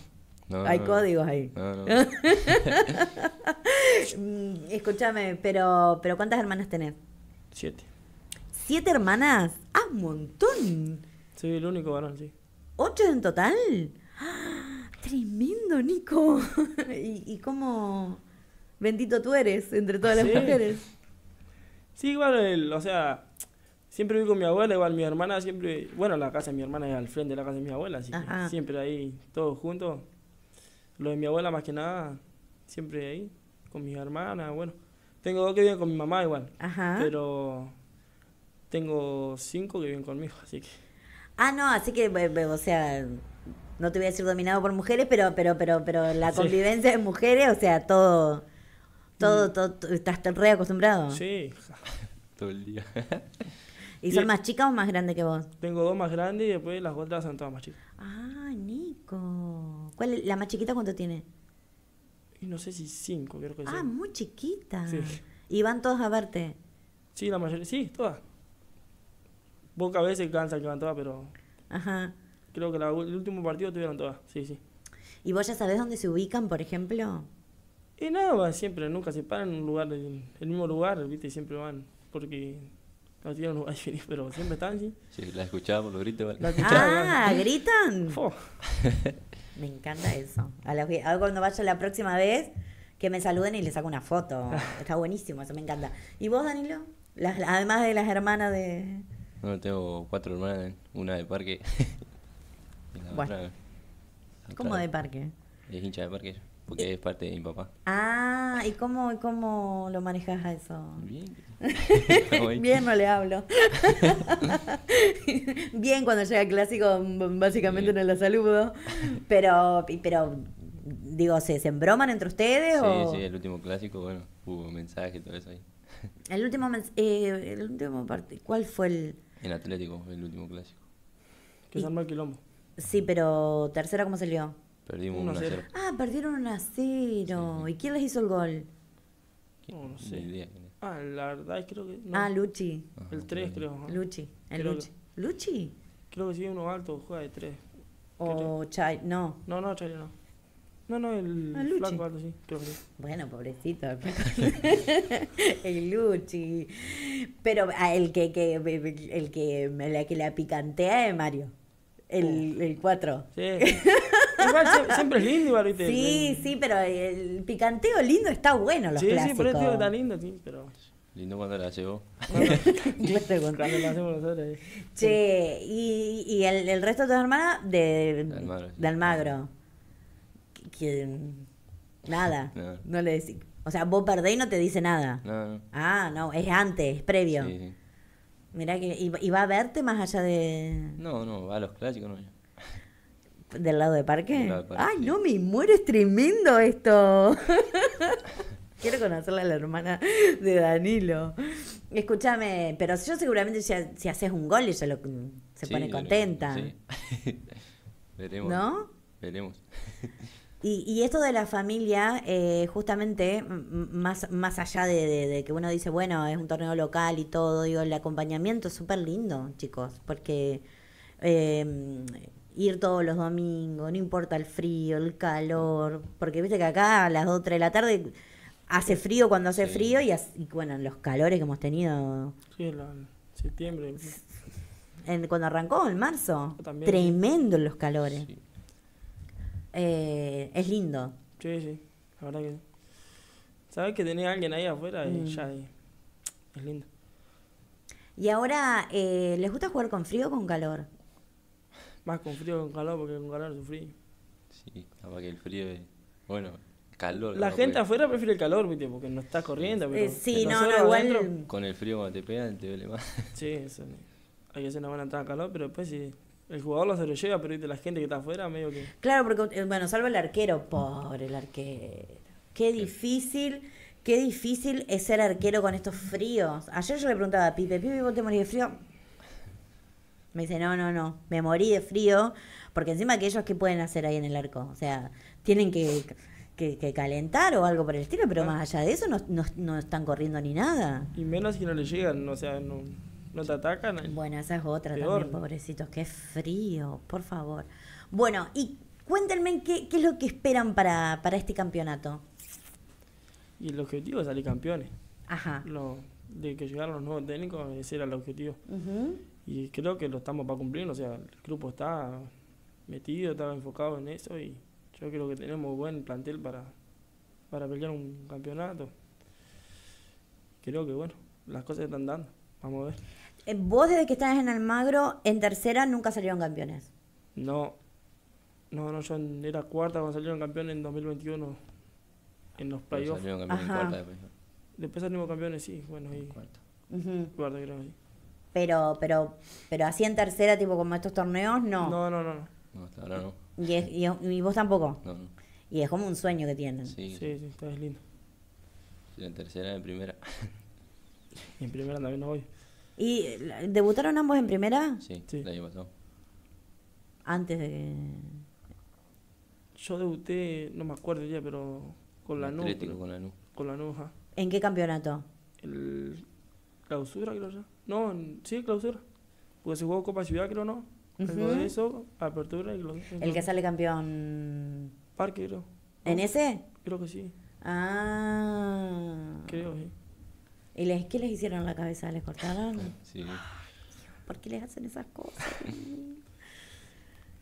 Hay códigos ahí. No, (laughs) mm, Escúchame, pero, pero ¿cuántas hermanas tenés? Siete. ¿Siete hermanas? ¡Ah, un montón! Soy el único varón, sí. ¿Ocho en total? (gasps) ¡Tremendo, Nico! ¿Y, cómo bendito tú eres entre todas las mujeres? Sí, igual, bueno, o sea, Siempre vivo con mi abuela, igual mi hermana siempre. Bueno, la casa de mi hermana es al frente de la casa de mi abuela, así que siempre ahí, todos juntos. Lo de mi abuela, más que nada, siempre ahí, con mis hermanas, bueno. Tengo dos que viven con mi mamá igual. Ajá. Pero tengo cinco que viven conmigo, así que. Ah, no, así que, o sea, no te voy a decir dominado por mujeres, pero, pero, pero, pero la convivencia de mujeres, o sea, todo, todo, mm. todo, estás re acostumbrado. Sí. (laughs) todo el día. (laughs) ¿Y, son más chicas o más grandes que vos? Tengo dos más grandes y después las otras son todas más chicas. Ah, Nico. ¿Cuál ¿La más chiquita cuánto tiene? no sé si cinco, creo que Ah, muy chiquita. Sí. ¿Y van todas a verte? Sí, la mayoría, sí, todas. Pocas veces cansan que van todas, pero... Ajá. Creo que el último partido tuvieron todas, sí, sí. ¿Y vos ya sabés dónde se ubican, por ejemplo? Y nada, siempre, nunca se paran en un lugar, en el mismo lugar, viste, siempre van, porque no tienen pero siempre están así. Sí, la escuchábamos, los gritos. ah, gritan. me encanta eso. A cuando vaya la próxima vez, que me saluden y les hago una foto. (laughs) Está buenísimo, eso me encanta. ¿Y vos, Danilo? además de las hermanas de... No, tengo cuatro hermanas, una de parque. (laughs) ¿Cómo de parque? Es hincha de parque porque es parte de mi papá. Ah, ¿y cómo, cómo lo manejas a eso? Bien. (laughs) Bien, no le hablo. (laughs) Bien, cuando llega el clásico, mm, básicamente no la saludo. Pero, pero digo, ¿se, ¿se embroman entre ustedes? Sí, o... sí, el último clásico, bueno, hubo mensaje, todo eso ahí. (laughs) El último, eh, el último partido, ¿cuál fue el...? El Atlético, el último clásico. Que se armó el quilombo. Sí, pero tercera, ¿cómo salió? Perdimos 1 0. Ah, perdieron 1 a 0. ¿Y quién les hizo el gol? No, no sé. ah, la verdad creo que. No. Ah, Luchi. el 3, creo. Luchi. El Luchi. ¿Luchi? Creo que sí, uno alto, juega de 3. O Chay, no. No, no, Chay no. No, no, el ah, flaco alto, sí, creo Bueno, pobrecito. (laughs) el Luchi. Pero ah, el que, que, el que, la que picantea es Mario. El, oh. el 4. Sí. (laughs) siempre es lindo igual, ¿viste? Sí, sí, pero el picanteo lindo está bueno, los sí, clásicos. Sí, sí, pero este está lindo, sí, pero... Lindo cuando la llevó. (laughs) cuando la hacemos nosotros. Che, y, el, resto de tus hermanas de, de Almagro. Nada. No. le decís. O sea, vos perdés y no te dice nada. Ah, no, es antes, es previo. Sí, Mirá que. ¿Y, va a verte más allá de.? No, no, va a los clásicos, no. ¿Del lado de parque? Ay, no me muero, es tremendo esto. (laughs) Quiero conocerla a la hermana de Danilo. Escúchame, pero yo seguramente si, haces un gol ella lo, se pone contenta. (laughs) ¿No? Veremos. (laughs) Y, y, esto de la familia, eh, justamente, más, más allá de, que uno dice, bueno, es un torneo local y todo, digo, el acompañamiento es súper lindo, chicos, porque eh, ir todos los domingos, no importa el frío, el calor, porque viste que acá a las 2, 3 de la tarde hace frío cuando hace frío y, bueno, los calores que hemos tenido. Sí, en septiembre. cuando arrancó, en marzo. Tremendo los calores. Eh, es lindo. Sí, sí, la verdad que... Sabes que tenés a alguien ahí afuera y mm. ya es lindo. Y ahora, eh, ¿les gusta jugar con frío o con calor? Más con frío que con calor, porque con calor sufrí. Sí, capaz que el frío es... Bueno, calor. La gente afuera prefiere el calor, ¿viste? Porque no está corriendo. Eh, pero sí, no, no, igual. Con el frío cuando te pegan te duele más. (laughs) Sí, eso. Hay que hacer una buena entrada calor, pero después si... El jugador lo sobrelleva, pero ¿viste? la gente que está afuera medio que. Claro, porque, eh, bueno, salvo el arquero, pobre el arquero. Qué difícil. Qué difícil es ser arquero con estos fríos. Ayer yo le preguntaba a Pipe, Pipe, ¿vos te morís de frío? Me dice, no, no, no, me morí de frío, porque encima que ellos, ¿qué pueden hacer ahí en el arco? O sea, tienen que, calentar o algo por el estilo, pero ah. más allá de eso no, están corriendo ni nada. Y menos si no le llegan, o sea, no, no te atacan. Eh. Bueno, esa es otra también, pobrecitos, qué frío, por favor. Bueno, y cuéntenme qué, qué es lo que esperan para, para este campeonato. Y el objetivo es salir campeones. Ajá. Lo, de que llegaron los nuevos técnicos, ese era el objetivo. Ajá y creo que lo estamos para cumplir, o sea, el grupo está metido, estaba enfocado en eso y yo creo que tenemos buen plantel para, para pelear un campeonato. Creo que bueno, las cosas están dando, vamos a ver. Eh, vos desde que estás en Almagro, en tercera nunca salieron campeones. No, no, no, yo era cuarta cuando salieron campeones en 2021 en los playoffs. Salieron campeones en cuarta después. Después salimos campeones, sí, bueno, y... Cuarta. Cuarta creo, sí. Pero, pero, pero así en tercera, tipo como estos torneos, no. No, no, no. no. hasta ahora no. Y, y, vos tampoco. No, no. Y es como un sueño que tienen. Sí, sí, sí está lindo. en tercera, en primera. (laughs) en primera también no voy. ¿Y debutaron ambos en primera? Sí, sí. el año pasado. Antes de. Yo debuté, no me acuerdo ya, pero con la nuja con la Con la ¿En qué campeonato? El clausura, creo yo. No, sí, clausura. Porque se jugó Copa Ciudad, creo, ¿no? Uh de eso, apertura y clausura. El que sale campeón. Parque, creo. ¿En ese? Creo que sí. Ah. Creo, sí. ¿Y les, qué les hicieron la cabeza? ¿Les cortaron? Sí. ¿Por qué les hacen esas cosas?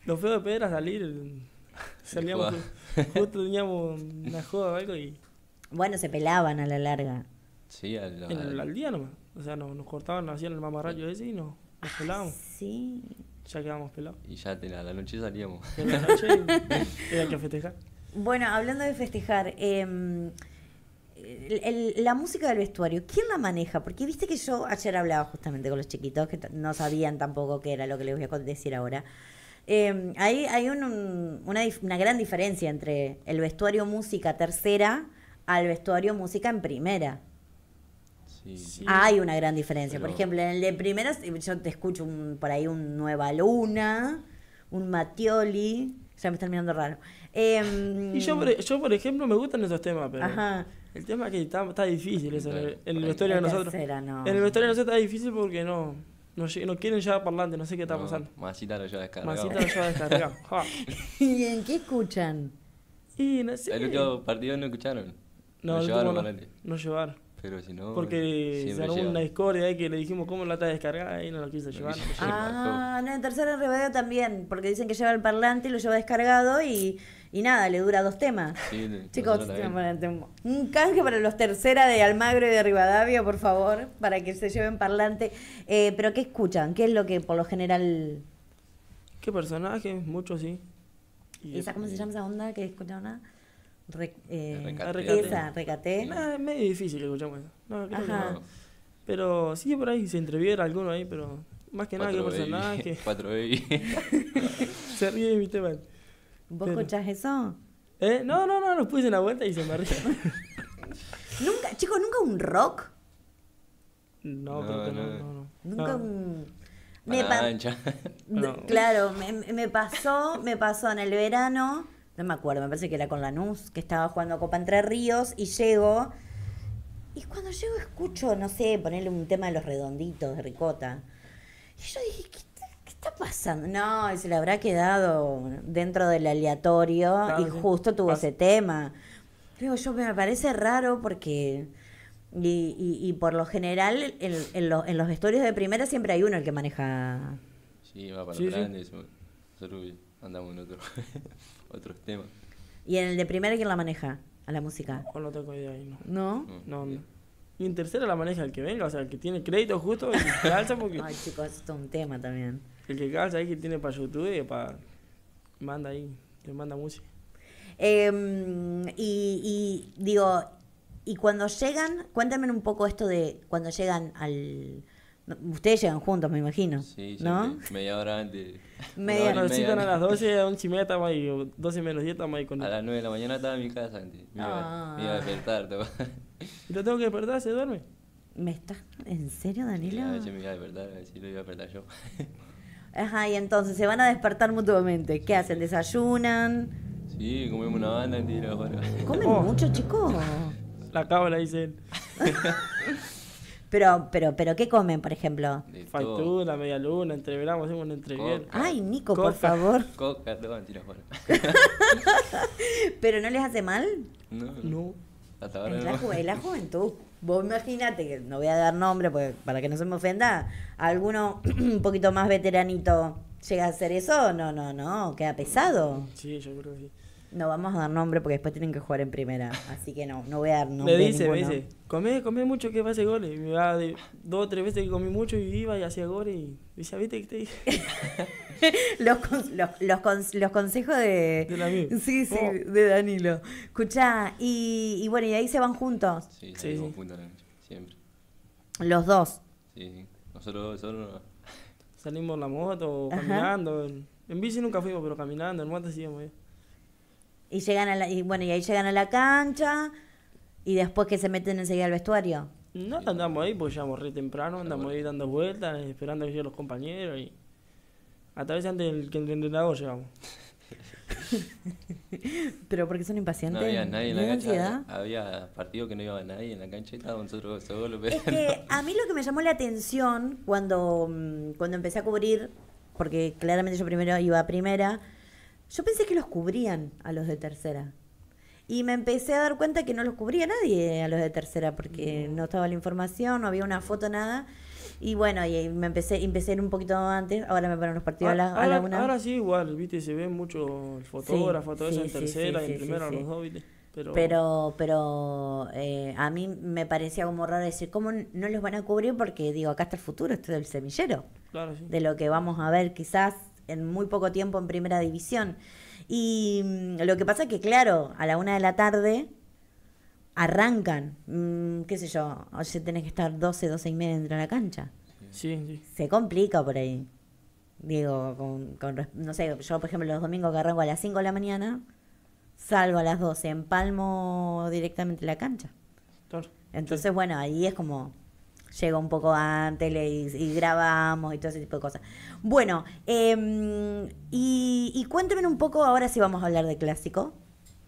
Lo feo de Pedro a salir. (laughs) Salíamos, justo teníamos una joda o algo y. Bueno, se pelaban a la larga. Sí, al, al... día nomás. O sea, nos, nos cortaban, hacían el mamarracho ese y nos, pelábamos. Ah, sí. Ya quedábamos pelados. Y ya la, noche salíamos. En la noche (laughs) era que festejar. Bueno, hablando de festejar, em, la música del vestuario, ¿quién la maneja? Porque viste que yo ayer hablaba justamente con los chiquitos que no sabían tampoco qué era lo que les voy a decir ahora. Em, hay una, una, gran diferencia entre el vestuario música tercera al vestuario música en primera. Hay una gran diferencia. Por ejemplo, en el de primeras, eh, yo te escucho un, por ahí un Nueva Luna, un Matioli. Ya me están mirando raro. Em, (laughs) y yo por, e, yo, por ejemplo, me gustan esos temas, pero. El tema es que está, difícil En, la historia de nosotros. En la historia de nosotros está difícil porque no. No, quieren llevar parlante, no sé qué está pasando. Masita lo lleva descargado. Masita lo lleva descargado. (laughs) (laughs) ¿Y en qué escuchan? Y no sé. El último partido no escucharon. No, llevaron no, No llevaron. Porque se una discordia ahí que le dijimos cómo la está descargada y no la quiso llevar. No ah, en Rivadavia también, porque dicen que lleva el parlante y lo lleva descargado y, nada, le dura dos temas. Chicos, un canje para los tercera de Almagro y de Rivadavia, por favor, para que se lleven parlante. Eh, pero ¿qué escuchan? ¿Qué es lo que por lo general. ¿Qué personaje, Muchos sí. ¿Y esa cómo se llama esa onda que escucharon nada? Ah, eh, recate. Esa, recate. es medio difícil que escuchamos eso. No, Que no. Pero sigue por ahí se entreviera alguno ahí, pero más que nada que personaje. Cuatro (laughs) (laughs) se ríe de mi tema. ¿Vos escuchás eso? ¿Eh? No, no, no, nos puse la vuelta y se me ríe. (laughs) ¿Nunca, chicos, nunca un rock? No, no no, no, Nunca un. Me pa... Claro, me, me pasó, me pasó en el verano no me acuerdo, me parece que era con Lanús, que estaba jugando Copa Entre Ríos y llego. Y cuando llego escucho, no sé, ponerle un tema de los redonditos de ricota. Y yo dije, ¿qué, está, pasando? No, y se le habrá quedado dentro del aleatorio y justo tuvo ese tema. Digo, yo me parece raro porque. Y, por lo general, en, los vestuarios de primera siempre hay uno el que maneja. Sí, va para los grandes, andamos en otro. (laughs) otros temas. ¿Y en el de primera quién la maneja? A la música. No oh, no tengo idea ahí, no. ¿No? No, Y en tercera la maneja el que venga, o sea, el que tiene crédito justo, y calza (laughs) porque... Ay, chicos, esto es un tema también. El que calza ahí que tiene para YouTube y para... Manda ahí, te manda música. Eh, y, y digo, y cuando llegan, cuéntame un poco esto de cuando llegan al Ustedes llegan juntos, me imagino. Sí, ¿no? media hora antes. Media hora. Nos citan a las 12, a 11 y media 12 menos 10 estamos ahí con A las 9 de la mañana estaba en mi casa antes. Me, iba, me iba, a ah. despertar. Todo. ¿Y lo tengo que despertar? ¿Se duerme? ¿Me está? ¿En serio, Danilo? Sí, a me iba a despertar, a si lo iba a despertar yo. (laughs) Ajá, y entonces se van a despertar mutuamente. ¿Qué hacen? ¿Desayunan? Sí, comemos una banda antes de ir ¿Comen oh. mucho, chicos? La cabra, dicen. (laughs) Pero, pero, pero, ¿qué comen, por ejemplo? Factura, media luna, entreveramos, hacemos un entrevista. Ay, Nico, por favor. (laughs) Coca, (laughs) ¿Pero no les hace mal? No. No. Hasta La, juventud. Vos imagínate, que no voy a dar nombre porque, para que no se me ofenda, alguno (clears throat) un poquito más veteranito llega a hacer eso, no, no, no, queda pesado. Sí, yo creo que sí. No vamos a dar nombre porque después tienen que jugar en primera. Así que no, no voy a dar nombre. Me dice, me dice, comé, comé mucho que va a hacer goles. Y me va de, dos o tres veces que comí mucho y iba y hacía goles. Y dice, ¿viste que te dije? (laughs) los, los, los, consejos de. De la Sí, sí, oh. de Danilo. Escuchá, y, y, bueno, y ahí se van juntos. Sí, sí, juntos siempre. Los dos. Sí, sí. Nosotros, salimos en la moto, caminando. En, bici nunca fuimos, pero caminando, en moto sí íbamos. Y llegan a y bueno, y ahí llegan a la cancha y después que se meten enseguida al vestuario. No, andamos ahí porque llegamos re temprano, andamos ahí dando vueltas, esperando que lleguen los compañeros y través veces antes del, que el entrenador llegamos. (laughs) Pero porque son impacientes. No había nadie en la cancha. Había partido que no iba nadie en la cancha y estábamos nosotros a mí lo que me llamó la atención cuando, mm, cuando empecé a cubrir, porque claramente yo primero iba a primera, yo pensé que los cubrían a los de tercera. Y me empecé a dar cuenta que no los cubría nadie a los de tercera, porque no estaba la información, no había una foto, nada. Y bueno, y me empecé, empecé un poquito antes, ahora me ponen los partidos a, la, ah, una. Ahora sí igual, viste, se ve mucho el fotógrafo, todo eso en tercera y en primera los dos, Pero, pero, eh, a mí me parecía como raro decir, ¿cómo no los van a cubrir? Porque digo, acá está el futuro, esto es el semillero. de lo que vamos a ver quizás en muy poco tiempo en primera división. Y mm, lo que pasa es que, claro, a la una de la tarde arrancan, mm, qué sé yo, oye, tenés que estar 12, 12 y media dentro de la cancha. Sí, sí. Se complica por ahí. Digo, con, no sé, yo por ejemplo los domingos que arranco a las 5 de la mañana, salgo a las 12, empalmo directamente la cancha. Entonces, bueno, ahí es como llega un poco antes y, grabamos y todo ese tipo de cosas. Bueno, em, y, y cuéntenme un poco, ahora si vamos a hablar de clásico,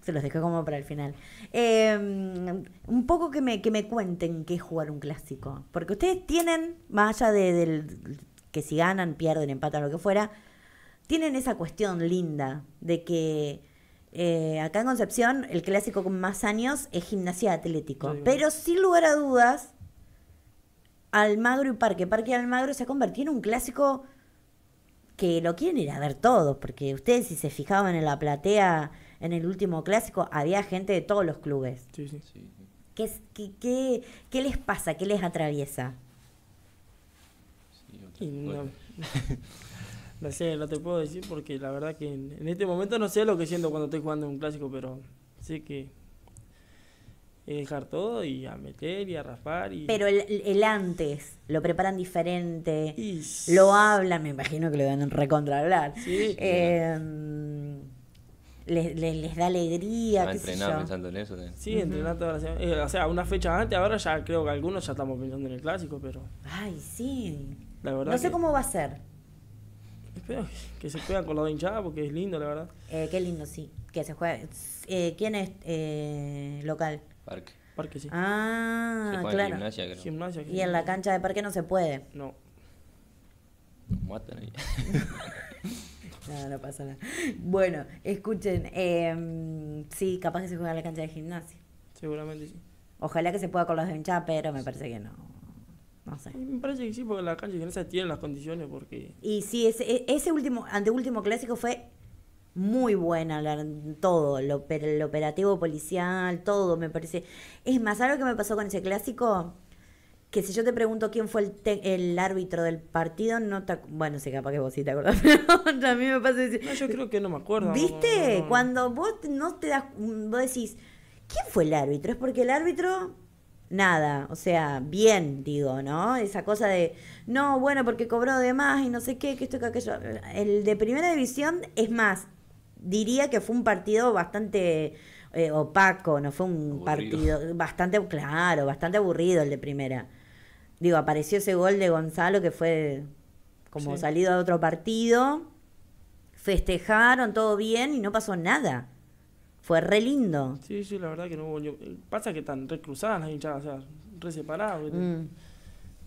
se los dejo como para el final. Em, un poco que me, que me cuenten qué es jugar un clásico, porque ustedes tienen, más allá de, del, que si ganan, pierden, empatan, lo que fuera, tienen esa cuestión linda de que eh, acá en Concepción el clásico con más años es gimnasia atlético. pero sin lugar a dudas, Almagro y Parque. Parque Almagro se ha convertido en un clásico que lo quieren ir a ver todos, porque ustedes si se fijaban en la platea en el último clásico, había gente de todos los clubes. Sí, sí. sí. ¿Qué, les pasa? ¿Qué les atraviesa? Sí, (laughs) no, sé, no te puedo decir porque la verdad que en, en este momento no sé lo que siento cuando estoy jugando en un clásico, pero sé que eh, dejar todo y a meter y a raspar. Y... Pero el, antes, lo preparan diferente, lo hablan, me imagino que lo deben recontra hablar. eh, les, les, da alegría. entrenar pensando en eso. Eh. Sí, entrenar toda la semana. Eh, o sea, una fecha antes, ahora ya creo que algunos ya estamos pensando en el clásico, pero... Ay, sí. La verdad no sé cómo va a ser. Espero que se juegan con la hinchada porque es lindo, la verdad. qué lindo, sí. Que se juegue. ¿Quién es local? Parque. Parque, sí. Ah, claro. gimnasia, creo. Y en la cancha de parque no se puede. No. Nos matan ahí. (laughs) no, no pasa nada. Bueno, escuchen. Em, sí, capaz que se juega en la cancha de gimnasia. Seguramente sí. Ojalá que se pueda con los de hinchada, pero me parece que no. No sé. me parece que sí, porque la cancha de gimnasia tiene las condiciones. porque... Y sí, ese, e, ese último, anteúltimo clásico fue muy buena, todo, el operativo policial, todo, me parece. Es más, algo que me pasó con ese clásico, que si yo te pregunto quién fue el, el árbitro del partido, no te Bueno, sé, capaz que vos sí te acordás, (laughs) pero a mí me pasa decir... No, yo creo que no me acuerdo. ¿Viste? Cuando vos no te das... Vos decís, ¿quién fue el árbitro? Es porque el árbitro... Nada, o sea, bien, digo, ¿no? Esa cosa de, no, bueno, porque cobró de más y no sé qué, que esto, que aquello. El de primera división es más, diría que fue un partido bastante eh, opaco, no fue un partido bastante, claro, bastante aburrido el de primera. Digo, apareció ese gol de Gonzalo que fue como salido de otro partido, festejaron todo bien y no pasó nada. Fue re lindo. Sí, sí, la verdad que no hubo... Eh, pasa que están re cruzadas las hinchadas, o sea, re separadas. Mm.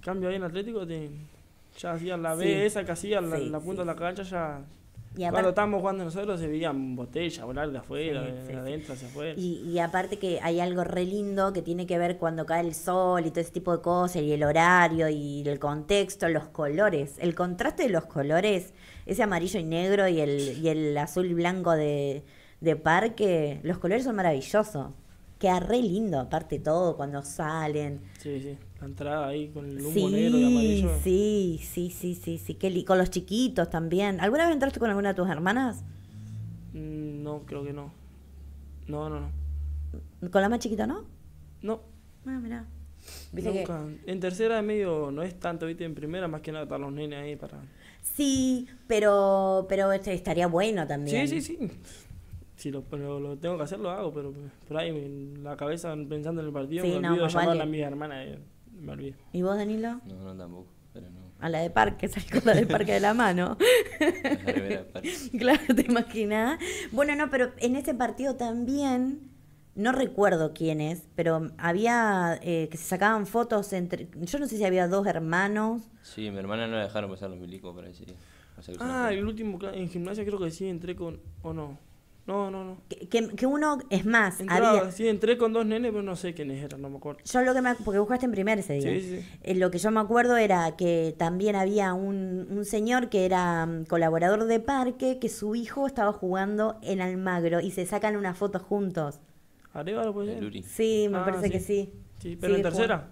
Cambio ahí en Atlético, ya hacían la B esa que hacían la, la, punta de la cancha, ya y Cuando jugando nosotros se veían botellas volar de afuera, de, adentro hacia afuera. Y, aparte que hay algo re lindo que tiene que ver cuando cae el sol y todo ese tipo de cosas, y el horario, y el contexto, los colores. El contraste de los colores, ese amarillo y negro y el, y el azul y blanco de, de parque, los colores son maravillosos. Queda re lindo, aparte todo, cuando salen. Sí, sí entrada ahí con el humo negro y amarillo. Sí, sí, sí, sí, sí. con los chiquitos también. ¿Alguna vez entraste con alguna de tus hermanas? Mm, no, creo que no. No, no, no. ¿Con la más chiquita no? No. Ah, en tercera medio no es tanto, viste, en primera más que nada para los nenes ahí para. Sí, pero pero este, estaría bueno también. Sí, sí, sí. Si lo, tengo que hacer, lo hago, pero por ahí en la cabeza pensando en el partido me olvido llamar a mi hermana. Eh. ¿Y vos, Danilo? No, no, tampoco. Pero no. A la de parque, (laughs) salí con la de parque de la mano. (laughs) (laughs) Claro, te imaginás. Bueno, no, pero en este partido también, no recuerdo quién es, pero había eh, que se sacaban fotos entre. Yo no sé si había dos hermanos. Sí, mi hermana no la dejaron pasar los milicos para decir. ah, el último, en gimnasia creo que sí entré con. o no. No, no, no. Que, uno, es más, Entraba, Sí, entré con dos nenes, pero no sé quiénes eran, no me acuerdo. Yo lo que me... Porque buscaste en primer ese día. Sí, sí. Eh, lo que yo me acuerdo era que también había un, señor que era mm, colaborador de parque, que su hijo estaba jugando en Almagro y se sacan una foto juntos. ¿Arriba lo puede Sí, me ah, parece que sí. pero en tercera.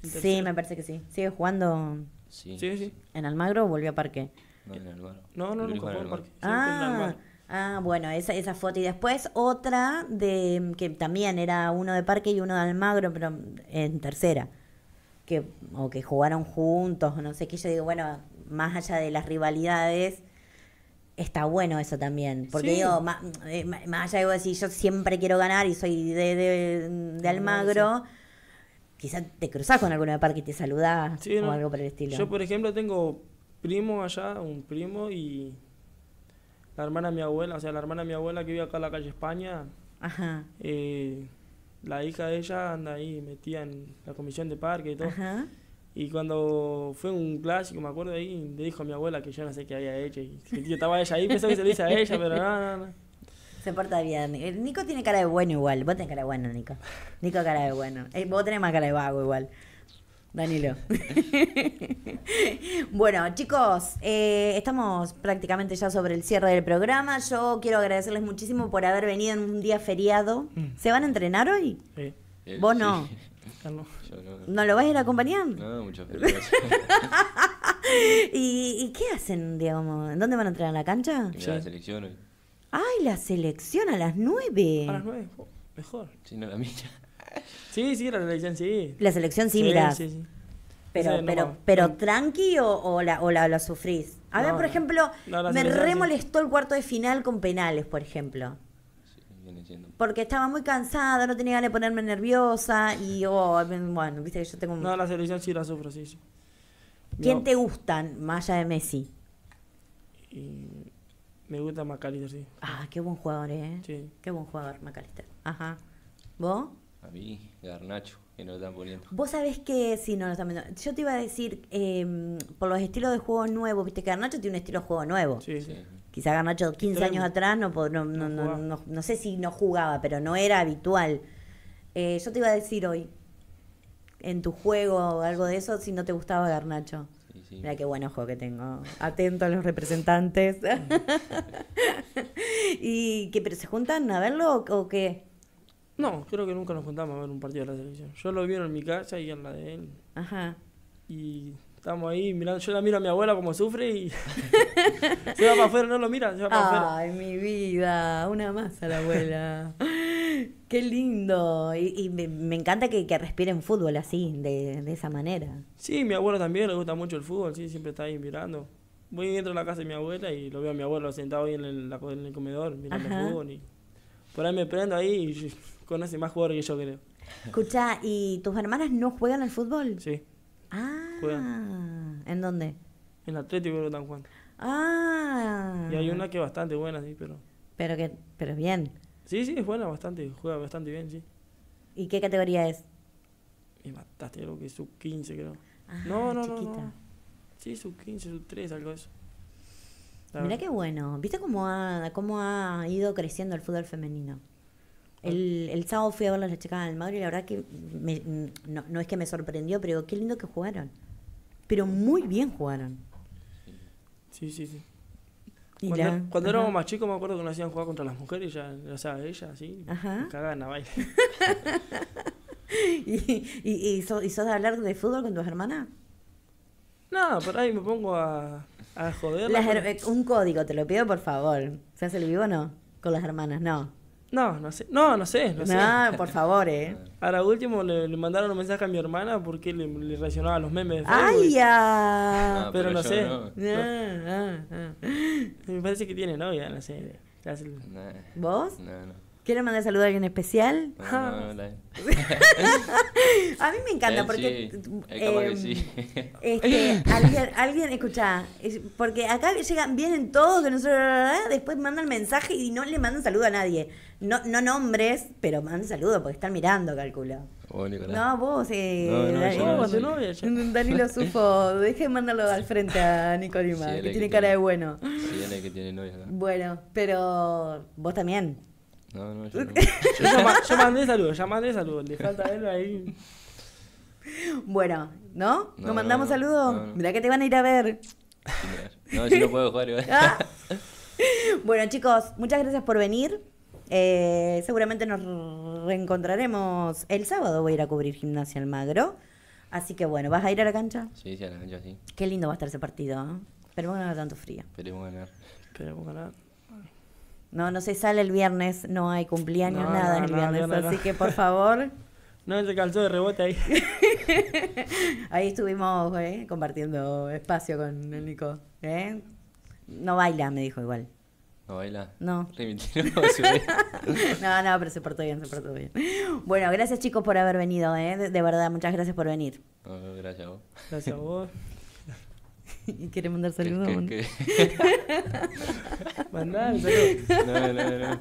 Sí, me parece que sí. Sigue jugando sí. Sí, en Almagro o volvió a parque. No, en No, no, nunca a parque. Ah. Almagro. Ah, bueno, esa, esa foto. Y después otra de mm, que también era uno de Parque y uno de Almagro, pero mm, en tercera. Que, o que jugaron juntos, no sé qué. Yo digo, bueno, más allá de las rivalidades, está bueno eso también. Porque digo, eh, más, allá de decir, yo siempre quiero ganar y soy de, de, Almagro. Quizás te cruzás con alguno de Parque y te saludás o algo por el estilo. Yo, por ejemplo, tengo primo allá, un primo y la hermana de mi abuela, o sea, la hermana de mi abuela que vive acá en la calle España, eh, la hija de ella anda ahí metida en la comisión de parque y todo. Y cuando fue un clásico, me acuerdo ahí, le dijo a mi abuela que yo no sé qué había hecho. Y estaba ella ahí, pensó que se lo hice a ella, pero no, no, no. Se porta bien. Nico tiene cara de bueno igual. Vos tenés cara de bueno, Nico. Nico cara de bueno. Eh, vos tenés más cara de vago igual. Danilo. (laughs) bueno, chicos, eh, estamos prácticamente ya sobre el cierre del programa. Yo quiero agradecerles muchísimo por haber venido en un día feriado. Mm. ¿Se van a entrenar hoy? Sí. Eh, Vos no. No. lo vas a ir a No, muchas (laughs) gracias. ¿Y, qué hacen, digamos? ¿En dónde van a entrenar? ¿A la cancha? Sí. La selección Ay, la selección a las nueve. A las nueve, mejor. Si no, la Sí, sí, la selección sí. La selección sí, mira. Pero, pero, pero mm. tranqui o, la, o la, sufrís. A ver, por ejemplo, me remolestó el cuarto de final con penales, por ejemplo. Porque estaba muy cansada, no tenía ganas de ponerme nerviosa y oh, bueno, viste yo tengo... No, la selección sí la sufro, sí. sí. ¿Quién te gustan más allá de Messi? me gusta McAllister, sí. Ah, qué buen jugador, ¿eh? Sí. Qué buen jugador, Macalister. Ajá. ¿Vos? A mí, garnacho, que no lo están poniendo. Vos sabés que si no lo están Yo te iba a decir, em, por los estilos de juego nuevos, viste que garnacho tiene un estilo de juego nuevo. Sí, sí. Quizá Garnacho 15 años atrás no no no, sé si no jugaba, pero no era habitual. Eh, yo te iba a decir hoy, en tu juego o algo de eso, si no te gustaba Garnacho. Sí, sí. Mira qué buen juego que tengo. Atento a los representantes. Mm. (laughs) y que, pero se juntan a verlo o qué? No, creo que nunca nos juntamos a ver un partido de la selección. Yo lo vi en mi casa y en la de él. Ajá. Y estamos ahí mirando. Yo la miro a mi abuela como sufre y. (laughs) se va para afuera, no lo mira, se va para afuera. Ay, mi vida. Una más a la abuela. (laughs) Qué lindo. Y, me, encanta que, respiren fútbol así, de, esa manera. Sí, mi abuela también le gusta mucho el fútbol, sí, siempre está ahí mirando. Voy dentro de la casa de mi abuela y lo veo a mi abuelo sentado ahí en el, comedor mirando el fútbol. Y por ahí me prendo ahí y conoce más jugadores que yo creo. Escucha, ¿y tus hermanas no juegan al fútbol? Sí. Ah. Juegan. ¿En dónde? En Atlético creo que están jugando. Ah. Y hay una que es bastante buena, sí, pero... Pero que, pero bien. Sí, sí, es buena bastante, juega bastante bien, sí. ¿Y qué categoría es? Me mataste, creo que es sub 15, creo. Ah, no, no, no, Sí, sub 15, sub 3, algo de eso. Mirá qué bueno. ¿Viste cómo ha, cómo ha ido creciendo el fútbol femenino? El, sábado fui a ver las chicas del Madrid y la verdad que no, es que me sorprendió, pero qué lindo que jugaron. Pero muy bien jugaron. Sí, sí, sí. cuando, éramos más chicos me acuerdo que nos hacían jugar contra las mujeres, ya, o sea, ellas, sí. Ajá. Cagaban a (laughs) ¿Y, y, sos, ¿Y de hablar de fútbol con tus hermanas? No, por ahí me pongo a a ah, joder. Eh, un código, te lo pido por favor. ¿Se hace el vivo o no? Con las hermanas, no. No, no sé. No, no sé. No, por favor, eh. (laughs) Ahora último le, le, mandaron un mensaje a mi hermana porque le, reaccionaba a los memes ¡Ay, ya! Ah, (laughs) pero, no sé. (laughs) Ah, Me parece que tiene novia, no sé. ¿Vos? No, no. ¿Quieren mandar saludo a alguien especial? (laughs) a mí me encanta porque... Eh, sí. este, alguien, escucha, porque acá llegan, vienen todos de nosotros, después mandan mensaje y no le mandan saludo a nadie. No, no nombres, pero mandan saludo porque están mirando, calculo. Oh, no, vos, eh, no, no, Danilo, deje de mandarlo al frente a Nicolima, que, tiene cara de bueno. Sí, que tiene Bueno, pero vos también. No, no, yo, (laughs) mandé saludos, ya mandé saludos. Le falta (laughs) verlo ahí. Bueno, ¿no? ¿No, mandamos saludos? Mirá que te van a ir a ver. No, si no puedo jugar yo. (laughs) Bueno, chicos, muchas gracias por venir. Eh, seguramente nos reencontraremos el sábado. Voy a ir a cubrir Gimnasia magro Así que bueno, ¿vas a ir a la cancha? Sí, sí, a la cancha, sí. Qué lindo va a estar ese partido. ¿eh? Esperemos ganar tanto frío. Esperemos ganar. Esperemos ganar. No, no se sale el viernes, no hay cumpleaños, nada en el viernes, así que por favor. (laughs) No, se calzó de rebote ahí. (laughs) ahí estuvimos eh, compartiendo espacio con el Nico. Eh. No baila, me dijo igual. ¿No baila? No. (laughs) no, no, pero se portó bien, se portó bien. Bueno, gracias chicos por haber venido, eh. de, verdad, muchas gracias por venir. gracias a vos. Gracias a vos. (laughs) ¿Y quiere mandar saludos? Mandar saludos.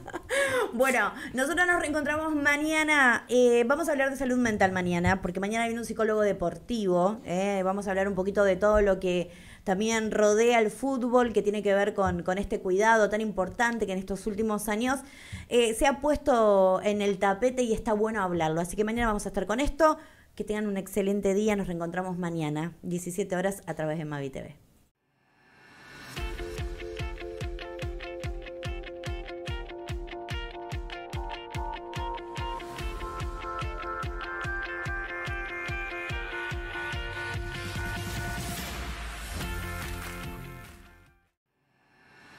Bueno, nosotros nos reencontramos mañana. Eh, vamos a hablar de salud mental mañana, porque mañana viene un psicólogo deportivo. Eh, vamos a hablar un poquito de todo lo que también rodea el fútbol, que tiene que ver con, este cuidado tan importante que en estos últimos años eh, se ha puesto en el tapete y está bueno hablarlo. Así que mañana vamos a estar con esto. Que tengan un excelente día. Nos reencontramos mañana, 17 horas, a través de Mavi TV.